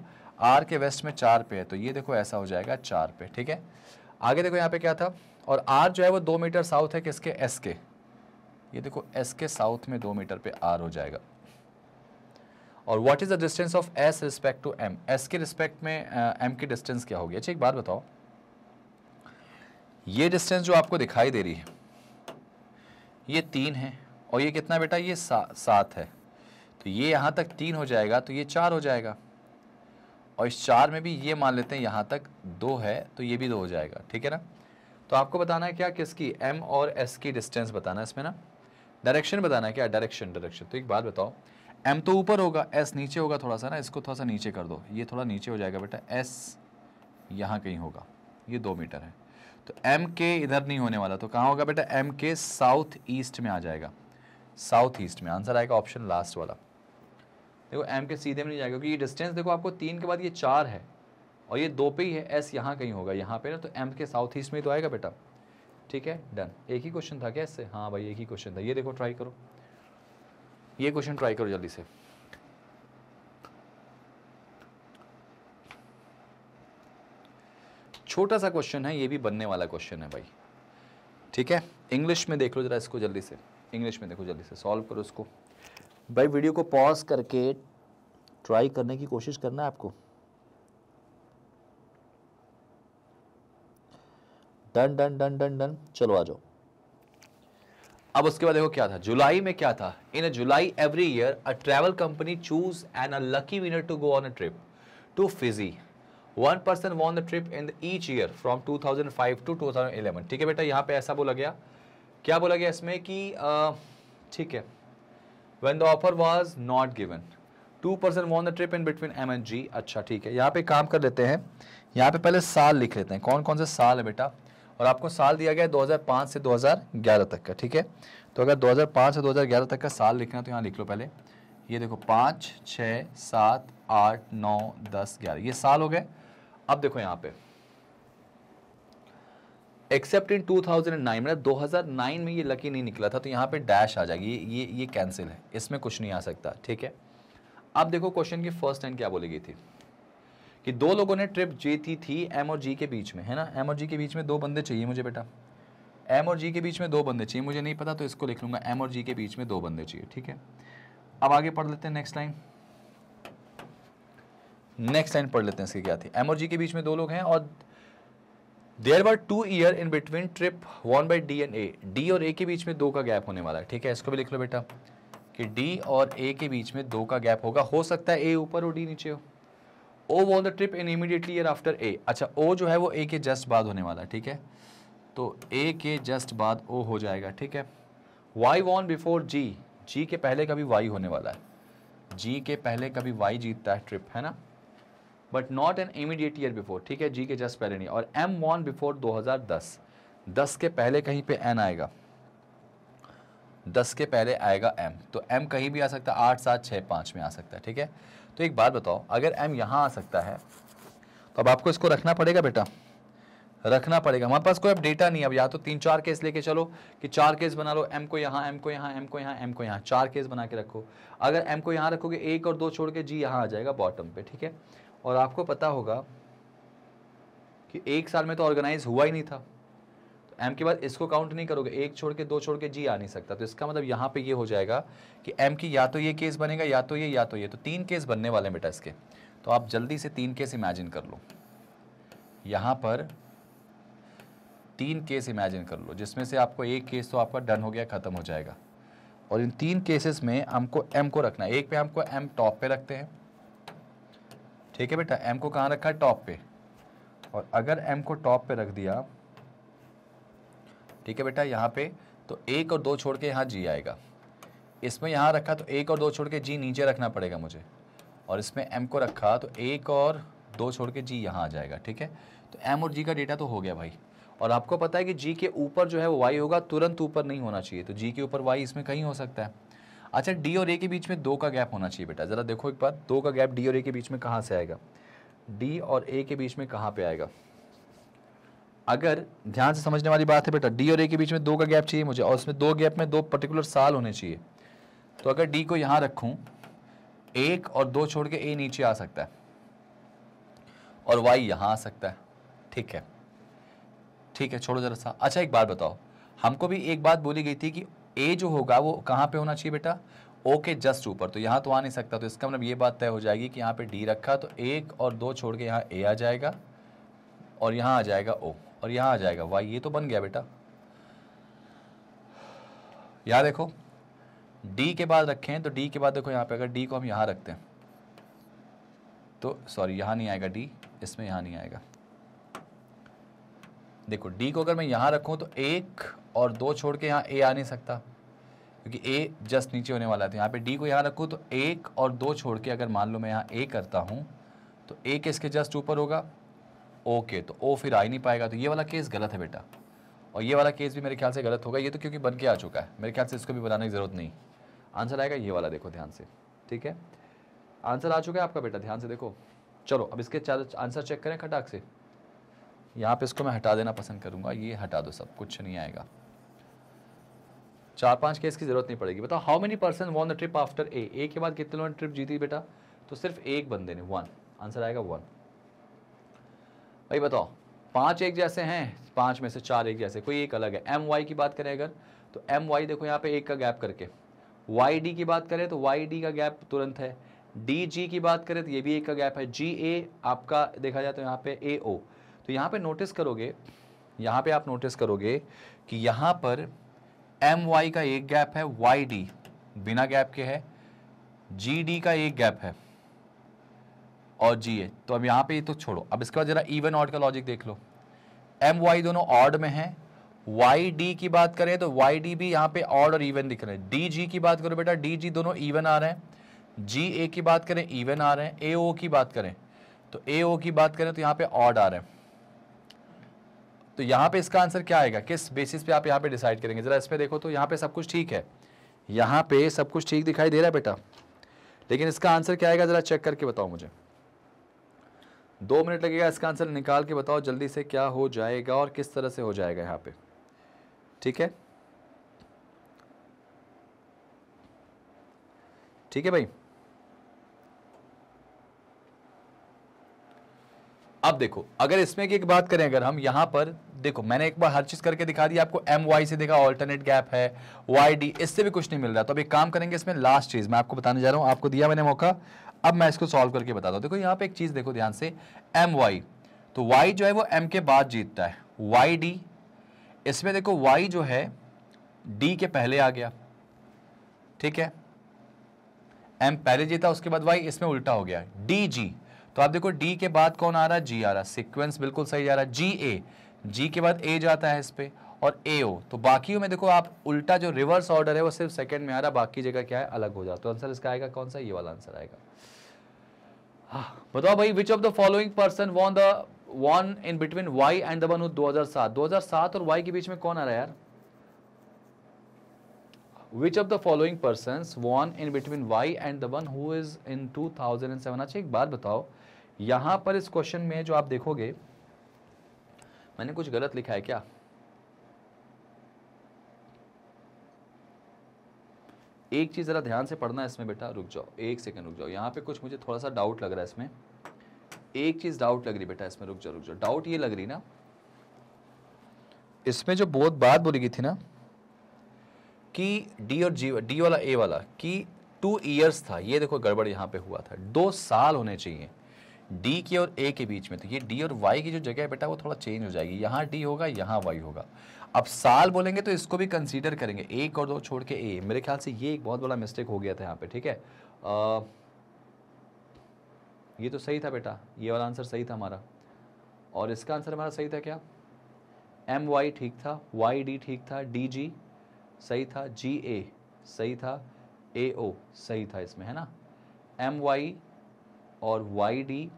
Speaker 1: R के वेस्ट में चार पे है तो ये देखो ऐसा हो जाएगा चार पे ठीक है आगे देखो यहाँ पे क्या था और आर जो है वो दो मीटर साउथ है किसके एस के ये देखो एस के साउथ में दो मीटर पे आर हो जाएगा और what is the distance of S respect to M S के रिस्पेक्ट में एम की डिस्टेंस क्या होगी अच्छा एक बात बताओ ये डिस्टेंस जो आपको दिखाई दे रही है ये तीन है और ये कितना बेटा ये सा, सात है तो ये यहाँ तक तीन हो जाएगा तो ये चार हो जाएगा और इस चार में भी ये मान लेते हैं यहाँ तक दो है तो ये भी दो हो जाएगा ठीक है ना तो आपको बताना है क्या किसकी एम और एस की डिस्टेंस बताना है इसमें ना डायरेक्शन बताना है क्या डायरेक्शन डायरेक्शन तो एक बात बताओ एम तो ऊपर होगा एस नीचे होगा थोड़ा सा ना इसको थोड़ा सा नीचे कर दो ये थोड़ा नीचे हो जाएगा बेटा एस यहाँ कहीं होगा ये दो मीटर है तो एम के इधर नहीं होने वाला तो कहाँ होगा बेटा एम के साउथ ईस्ट में आ जाएगा साउथ ईस्ट में आंसर आएगा ऑप्शन लास्ट वाला देखो एम के सीधे में नहीं जाएगा क्योंकि ये डिस्टेंस देखो आपको तीन के बाद ये चार है और ये दो पे ही है एस यहाँ कहीं होगा यहाँ पे ना तो एम के साउथ ईस्ट में ही तो आएगा बेटा ठीक है डन एक ही क्वेश्चन था क्या इससे हाँ भाई एक ही क्वेश्चन था ये देखो ट्राई करो ये क्वेश्चन ट्राई करो जल्दी से छोटा सा क्वेश्चन है ये भी बनने वाला क्वेश्चन है भाई ठीक है इंग्लिश में देख लो जरा इसको जल्दी से इंग्लिश में देखो जल्दी से सॉल्व करो इसको भाई वीडियो को पॉज करके ट्राई करने की कोशिश करना है आपको done done done done done चलो आ जाओ अब उसके बाद देखो क्या था जुलाई में क्या था in July every year a travel company choose an a lucky winner to go on a trip to Fiji one person won the trip in each year from 2005 to 2011 ठीक है बेटा यहाँ पे ऐसा बोला गया क्या बोला गया इसमें कि ठीक है when the offer was not given to person won the trip in between M and G अच्छा ठीक है यहाँ पे काम कर लेते हैं यहाँ पे पहले साल लिख लेते हैं कौन कौन से साल है बेटा और आपको साल दिया गया है 2005 से 2011 तक का ठीक है तो अगर 2005 से 2011 तक का साल लिखना तो यहाँ लिख लो पहले ये देखो पाँच छः सात आठ नौ दस ग्यारह ये साल हो गए अब देखो यहाँ पे एक्सेप्ट इन 2009 मतलब 2009 में ये लकी नहीं निकला था तो यहाँ पे डैश आ जाएगी ये ये कैंसिल है इसमें कुछ नहीं आ सकता ठीक है अब देखो क्वेश्चन की फर्स्ट टाइम क्या बोली गई थी कि दो लोगों ने ट्रिप जीती थी एम और जी के बीच में है ना एम और जी के बीच में दो बंदे चाहिए मुझे बेटा एम और जी के बीच में दो बंदे चाहिए मुझे नहीं पता तो इसको लिख लूंगा एम और जी के बीच में दो बंदे चाहिए ठीक है अब आगे पढ़ लेते हैं नेक्स्ट लाइन नेक्स्ट लाइन पढ़ लेते हैं इसकी क्या थी एम और जी के बीच में दो लोग हैं और there were two year in between trip one by D and A D और ए के बीच में दो का गैप होने वाला है ठीक है इसको भी लिख लो बेटा कि डी और ए के बीच में दो का गैप होगा हो सकता है ए ऊपर हो डी नीचे हो O won the trip in immediately year after A अच्छा ओ जो है वो ए के जस्ट बाद होने वाला है ठीक है तो ए के जस्ट बाद ओ हो जाएगा ठीक है Y won before G G के पहले कभी वाई होने वाला है जी के पहले कभी वाई जीतता है ट्रिप है ना but not an immediate year before ठीक है जी के जस्ट पहले नहीं और एम वॉन बिफोर 2010 10 के पहले कहीं पे एन आएगा 10 के पहले आएगा एम तो एम कहीं भी आ सकता है आठ सात छः पाँच में आ सकता है ठीक है तो एक बात बताओ अगर एम यहाँ आ सकता है तो अब आपको इसको रखना पड़ेगा बेटा रखना पड़ेगा हमारे पास कोई अब डेटा नहीं अब या तो तीन चार केस लेके चलो कि चार केस बना लो एम को यहाँ एम को यहाँ एम को यहाँ एम को यहाँ चार केस बना के रखो अगर एम को यहाँ रखोगे एक और दो छोड़ के जी यहाँ आ जाएगा बॉटम पे ठीक है और आपको पता होगा कि एक साल में तो ऑर्गेनाइज हुआ ही नहीं था एम के बाद इसको काउंट नहीं करोगे एक छोड़ के दो छोड़ के जी आ नहीं सकता तो इसका मतलब यहाँ पे ये हो जाएगा कि एम की या तो ये केस बनेगा या तो ये या तो ये तो तीन केस बनने वाले हैं बेटा इसके तो आप जल्दी से तीन केस इमेजिन कर लो यहाँ पर तीन केस इमेजिन कर लो जिसमें से आपको एक केस तो आपका डन हो गया ख़त्म हो जाएगा और इन तीन केसेस में हमको एम को रखना है एक पे हमको एम टॉप पे रखते हैं ठीक है बेटा एम को कहाँ रखा है टॉप पे और अगर एम को टॉप पे रख दिया ठीक है बेटा यहाँ पे तो एक और दो छोड़ के यहाँ जी आएगा इसमें यहाँ रखा तो एक और दो छोड़ के जी नीचे रखना पड़ेगा मुझे और इसमें एम को रखा तो एक और दो छोड़ के जी यहाँ आ जाएगा ठीक है तो एम और जी का डेटा तो हो गया भाई और आपको पता है कि जी के ऊपर जो है वो वाई होगा तुरंत ऊपर नहीं होना चाहिए तो जी के ऊपर वाई इसमें कहीं हो सकता है अच्छा डी और ए के बीच में दो का गैप होना चाहिए बेटा ज़रा देखो एक बार दो का गैप डी और ए के बीच में कहाँ से आएगा डी और ए के बीच में कहाँ पे आएगा अगर ध्यान से समझने वाली बात है बेटा डी और ए के बीच में दो का गैप चाहिए मुझे और उसमें दो गैप में दो पर्टिकुलर साल होने चाहिए तो अगर डी को यहाँ रखूँ एक और दो छोड़ के ए नीचे आ सकता है और वाई यहाँ आ सकता है ठीक है ठीक है छोड़ो जरा सा अच्छा एक बात बताओ हमको भी एक बात बोली गई थी कि ए जो होगा वो कहाँ पे होना चाहिए बेटा ओ के जस्ट ऊपर तो यहाँ तो आ नहीं सकता तो इसका मतलब ये बात तय हो जाएगी कि यहाँ पे डी रखा तो एक और दो छोड़ के यहाँ ए आ जाएगा और यहाँ आ जाएगा ओ और यहाँ आ जाएगा वाई ये तो बन गया बेटा यहाँ देखो डी के बाद रखें तो डी के बाद देखो यहाँ पे अगर डी को हम यहाँ रखते हैं तो सॉरी यहाँ नहीं आएगा डी इसमें यहाँ नहीं आएगा देखो डी को अगर मैं यहाँ रखूँ तो एक और दो छोड़ के यहाँ ए आ नहीं सकता क्योंकि ए जस्ट नीचे होने वाला था तो यहां यहाँ पे डी को यहाँ रखूँ तो एक और दो छोड़ के अगर मान लो मैं यहाँ ए करता हूँ तो ए के इसके जस्ट ऊपर होगा ओके तो ओ फिर आ ही नहीं पाएगा तो ये वाला केस गलत है बेटा और ये वाला केस भी मेरे ख्याल से गलत होगा ये तो क्योंकि बन के आ चुका है मेरे ख्याल से इसको भी बनाने की ज़रूरत नहीं आंसर आएगा ये वाला देखो ध्यान से ठीक है आंसर आ चुका है आपका बेटा ध्यान से देखो चलो अब इसके आंसर चेक करें खटाक से यहाँ पे इसको मैं हटा देना पसंद करूँगा ये हटा दो सब कुछ नहीं आएगा चार पांच केस की जरूरत नहीं पड़ेगी बताओ how many person won the trip after A A के बाद कितने लोगों ने ट्रिप जीती बेटा तो सिर्फ एक बंदे ने वन आंसर आएगा वन भाई बताओ पांच एक जैसे हैं पांच में से चार एक जैसे कोई एक अलग है एम वाई की बात करें अगर तो एम वाई देखो यहाँ पे एक का गैप करके वाई डी की बात करें तो वाई डी का गैप तुरंत है डी जी की बात करें तो ये भी एक का गैप है जी ए आपका देखा जाए तो यहाँ पे ए ओ तो यहाँ पे नोटिस करोगे यहाँ पे आप नोटिस करोगे कि यहाँ पर एम वाई का एक गैप है वाई डी बिना गैप के है जी डी का एक गैप है और जी ए तो अब यहाँ पे ये तो छोड़ो अब इसके बाद जरा इवन ऑड का लॉजिक देख लो एम वाई दोनों ऑड में है वाई डी की बात करें तो वाई डी भी यहाँ पे ऑड और इवन दिख रहे हैं डी जी की बात करो बेटा डी जी दोनों इवन आ रहे हैं जी ए की बात करें इवन आ रहे हैं ए ओ की बात करें तो ए ओ की बात करें तो यहाँ पे ऑड आ रहे हैं तो यहाँ पे इसका आंसर क्या आएगा किस बेसिस पे आप यहाँ पे डिसाइड करेंगे ज़रा इसमें देखो तो यहाँ पे सब कुछ ठीक है यहाँ पे सब कुछ ठीक दिखाई दे रहा है बेटा लेकिन इसका आंसर क्या आएगा ज़रा चेक करके बताओ मुझे दो मिनट लगेगा इसका आंसर निकाल के बताओ जल्दी से क्या हो जाएगा और किस तरह से हो जाएगा यहाँ पे ठीक है ठीक है भाई अब देखो अगर इसमें की एक बात करें अगर हम यहां पर देखो मैंने एक बार हर चीज करके दिखा दी आपको एम वाई से देखा ऑल्टरनेट गैप है वाई डी इससे भी कुछ नहीं मिल रहा तो अब एक काम करेंगे इसमें लास्ट चीज मैं आपको बताने जा रहा हूं आपको दिया मैंने मौका अब मैं इसको सॉल्व करके बताता हूँ देखो यहाँ पे एक चीज़ देखो ध्यान से एम वाई तो वाई जो है वो एम के बाद जीतता है वाई डी इसमें देखो वाई जो है डी के पहले आ गया ठीक है एम पहले जीता उसके बाद वाई इसमें उल्टा हो गया डी जी तो आप देखो डी के बाद कौन आ रहा है जी आ रहा है सिक्वेंस बिल्कुल सही जा रहा है जी ए जी के बाद ए जाता है इस पर और ए ओ तो बाकियों में देखो आप उल्टा जो रिवर्स ऑर्डर है वो सिर्फ सेकंड में आ रहा बाकी जगह क्या है अलग हो जाता तो आंसर इसका आएगा कौन सा ये वाला आंसर आएगा बताओ भाई which of the following person won the one in between Y and the one दो हजार सात दो हजार सात और वाई के बीच में कौन आ रहा है यार which of the following person won in between Y and the in two thousand and 2007 अच्छा एक बात बताओ यहाँ पर इस क्वेश्चन में जो आप देखोगे मैंने कुछ गलत लिखा है क्या एक चीज़ ज़रा ध्यान से पढ़ना इसमें बेटा रुक जाओ एक सेकंड रुक जाओ यहाँ पे कुछ मुझे थोड़ा सा डाउट लग रहा है इसमें एक चीज़ डाउट लग रही बेटा इसमें रुक जाओ रुक जाओ डाउट ये लग रही ना इसमें जो बहुत बात बोली गई थी ना कि डी और जी डी वाला ए वाला कि टू ईयर्स था ये देखो गड़बड़ यहाँ पे हुआ था दो साल होने चाहिए डी के और ए के बीच में तो ये डी और वाई की जो जगह है बेटा वो थोड़ा चेंज हो जाएगी यहाँ डी होगा यहाँ वाई होगा अब साल बोलेंगे तो इसको भी कंसीडर करेंगे एक और दो छोड़ के ए मेरे ख्याल से ये एक बहुत बड़ा मिस्टेक हो गया था यहाँ पे ठीक है आ, ये तो सही था बेटा ये वाला आंसर सही था हमारा और इसका आंसर हमारा सही था क्या एम वाई ठीक था वाई डी ठीक था डी जी सही था जी ए सही था ए ओ सही था इसमें है ना एम वाई और Y D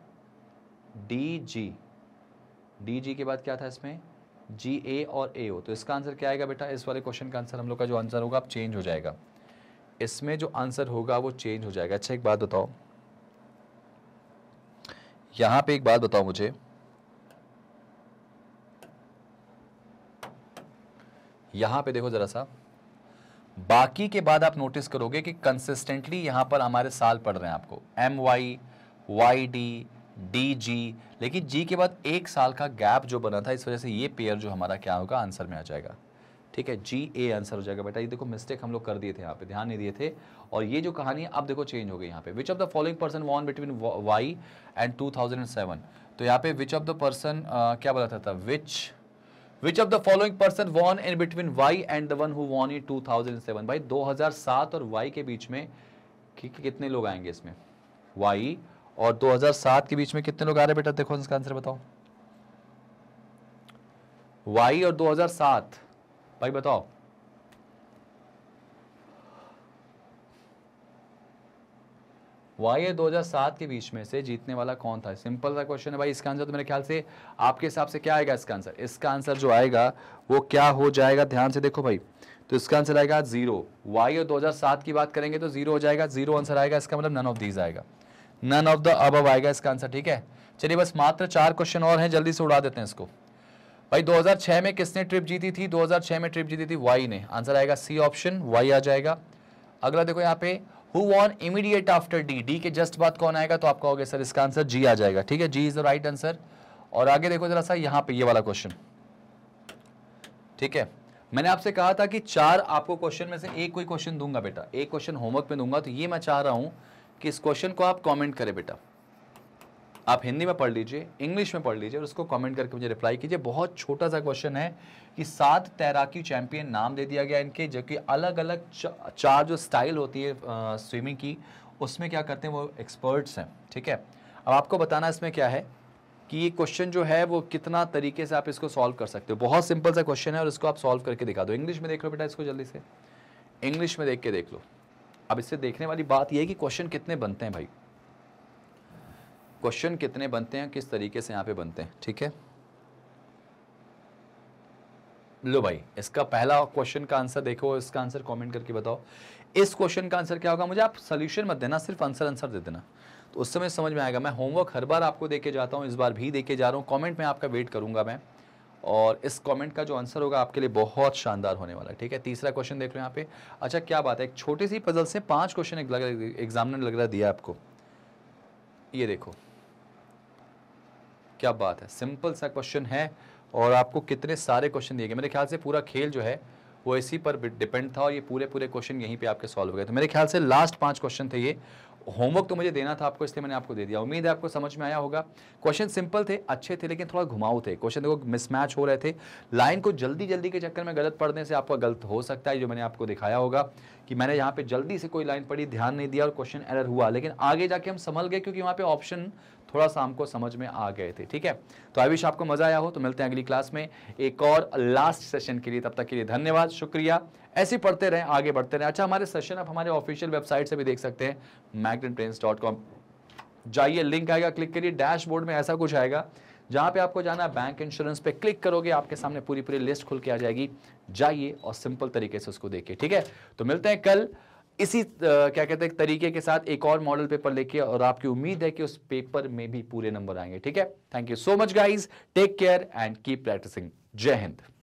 Speaker 1: D G D G के बाद क्या था इसमें जी ए और ए ओ तो इसका आंसर क्या आएगा बेटा इस वाले क्वेश्चन का आंसर हम लोग का जो आंसर होगा अब चेंज हो जाएगा इसमें जो आंसर होगा वो चेंज हो जाएगा अच्छा एक बात बताओ यहां पे एक बात बताओ मुझे यहां पे देखो ज़रा सा बाकी के बाद आप नोटिस करोगे कि कंसिस्टेंटली यहां पर हमारे साल पढ़ रहे हैं आपको M Y Y D D G लेकिन जी के बाद एक साल का गैप जो बना था इस वजह से ये पेयर जो हमारा क्या होगा आंसर में आ जाएगा ठीक है जी ए आंसर हो जाएगा बेटा ये देखो मिस्टेक हम लोग कर दिए थे यहाँ पे ध्यान नहीं दिए थे और ये जो कहानी है अब देखो चेंज हो गई यहाँ पे which of the following person won between Y and seven तो यहाँ पे विच ऑफ द पर्सन क्या बोला था which which of the following person won in between Y and the one who won in seven भाई 2007 और Y के बीच में कि, कि, कितने लोग आएंगे इसमें वाई और 2007 के बीच में कितने लोग आ रहे बेटा देखो इसका आंसर बताओ वाई और 2007 भाई बताओ वाई और 2007 के बीच में से जीतने वाला कौन था सिंपल सा क्वेश्चन है भाई इसका आंसर तो मेरे ख्याल से आपके हिसाब से क्या आएगा इसका आंसर इसका आंसर जो आएगा वो क्या हो जाएगा ध्यान से देखो भाई तो इसका आंसर आएगा जीरो वाई और 2007 की बात करेंगे तो जीरो हो जाएगा जीरो आंसर आएगा इसका मतलब नन ऑफ दीज आएगा नन ऑफ द अब आएगा इसका आंसर ठीक है चलिए बस मात्र चार क्वेश्चन और हैं जल्दी से उड़ा देते हैं इसको भाई 2006 में किसने ट्रिप जीती थी 2006 में ट्रिप जीती थी वाई ने आंसर आएगा सी ऑप्शन वाई आ जाएगा अगला देखो यहाँ पे who won immediate after D D के जस्ट बाद कौन आएगा तो आप कहोगे सर इसका आंसर जी आ जाएगा ठीक है G is the right answer और आगे देखो जरा सा यहाँ पे ये वाला क्वेश्चन ठीक है मैंने आपसे कहा था कि चार आपको क्वेश्चन में से एक कोई क्वेश्चन दूंगा बेटा एक क्वेश्चन होमवर्क में दूंगा तो ये मैं चाह रहा हूँ कि इस क्वेश्चन को आप कमेंट करें बेटा आप हिंदी में पढ़ लीजिए इंग्लिश में पढ़ लीजिए और उसको कमेंट करके मुझे रिप्लाई कीजिए बहुत छोटा सा क्वेश्चन है कि सात तैराकी चैंपियन नाम दे दिया गया इनके जबकि अलग अलग चार जो स्टाइल होती है स्विमिंग की उसमें क्या करते हैं वो एक्सपर्ट्स हैं ठीक है अब आपको बताना इसमें क्या है कि ये क्वेश्चन जो है वो कितना तरीके से आप इसको सॉल्व कर सकते हो बहुत सिंपल सा क्वेश्चन है और इसको आप सॉल्व करके दिखा दो इंग्लिश में देख लो बेटा इसको जल्दी से इंग्लिश में देख के देख लो अब इससे देखने वाली बात यह है कि क्वेश्चन कितने बनते हैं भाई क्वेश्चन कितने बनते हैं किस तरीके से यहाँ पे बनते हैं ठीक है लो भाई इसका पहला क्वेश्चन का आंसर देखो इसका आंसर कमेंट करके बताओ इस क्वेश्चन का आंसर क्या होगा मुझे आप सोल्यूशन मत देना सिर्फ आंसर आंसर दे देना तो उस समय समझ में आएगा मैं होमवर्क हर बार आपको देके जाता हूँ इस बार भी दे के जा रहा हूँ कॉमेंट में आपका वेट करूंगा मैं और इस कमेंट का जो आंसर होगा आपके लिए बहुत शानदार होने वाला है ठीक है तीसरा क्वेश्चन देख लो यहाँ पे अच्छा क्या बात है एक छोटी सी पजल से पांच क्वेश्चन एग्जामिनर लग रहा दिया आपको ये देखो क्या बात है सिंपल सा क्वेश्चन है और आपको कितने सारे क्वेश्चन दिए गए मेरे ख्याल से पूरा खेल जो है वो इसी पर डिपेंड था और ये पूरे पूरे क्वेश्चन यहीं पे आपके सॉल्व हो गए तो मेरे ख्याल से लास्ट पांच क्वेश्चन थे ये होमवर्क तो मुझे देना था आपको इसलिए मैंने आपको दे दिया उम्मीद है आपको समझ में आया होगा क्वेश्चन सिंपल थे अच्छे थे लेकिन थोड़ा घुमाऊ थे क्वेश्चन देखो मिसमैच हो रहे थे लाइन को जल्दी जल्दी के चक्कर में गलत पढ़ने से आपका गलत हो सकता है जो मैंने आपको दिखाया होगा कि मैंने यहाँ पे जल्दी से कोई लाइन पढ़ी ध्यान नहीं दिया और क्वेश्चन एरर हुआ लेकिन आगे जाके हम संभल गए क्योंकि वहाँ पे ऑप्शन थोड़ा सा हमको समझ में आ गए थे ठीक है तो आई विश आपको मज़ा आया हो तो मिलते हैं अगली क्लास में एक और लास्ट सेशन के लिए तब तक के लिए धन्यवाद शुक्रिया ऐसे पढ़ते रहें आगे बढ़ते रहें अच्छा हमारे सेशन आप हमारे ऑफिशियल वेबसाइट से भी देख सकते हैं मैग्नेट जाइए लिंक आएगा क्लिक करिए डैशबोर्ड में ऐसा कुछ आएगा जहां पे आपको जाना है बैंक इंश्योरेंस पे क्लिक करोगे आपके सामने पूरी पूरी लिस्ट खुल के आ जाएगी जाइए और सिंपल तरीके से उसको देखिए ठीक है तो मिलते हैं कल इसी क्या कहते हैं तरीके के साथ एक और मॉडल पेपर लेके और आपकी उम्मीद है कि उस पेपर में भी पूरे नंबर आएंगे ठीक है thank you so much guys take care and keep practising Jai Hind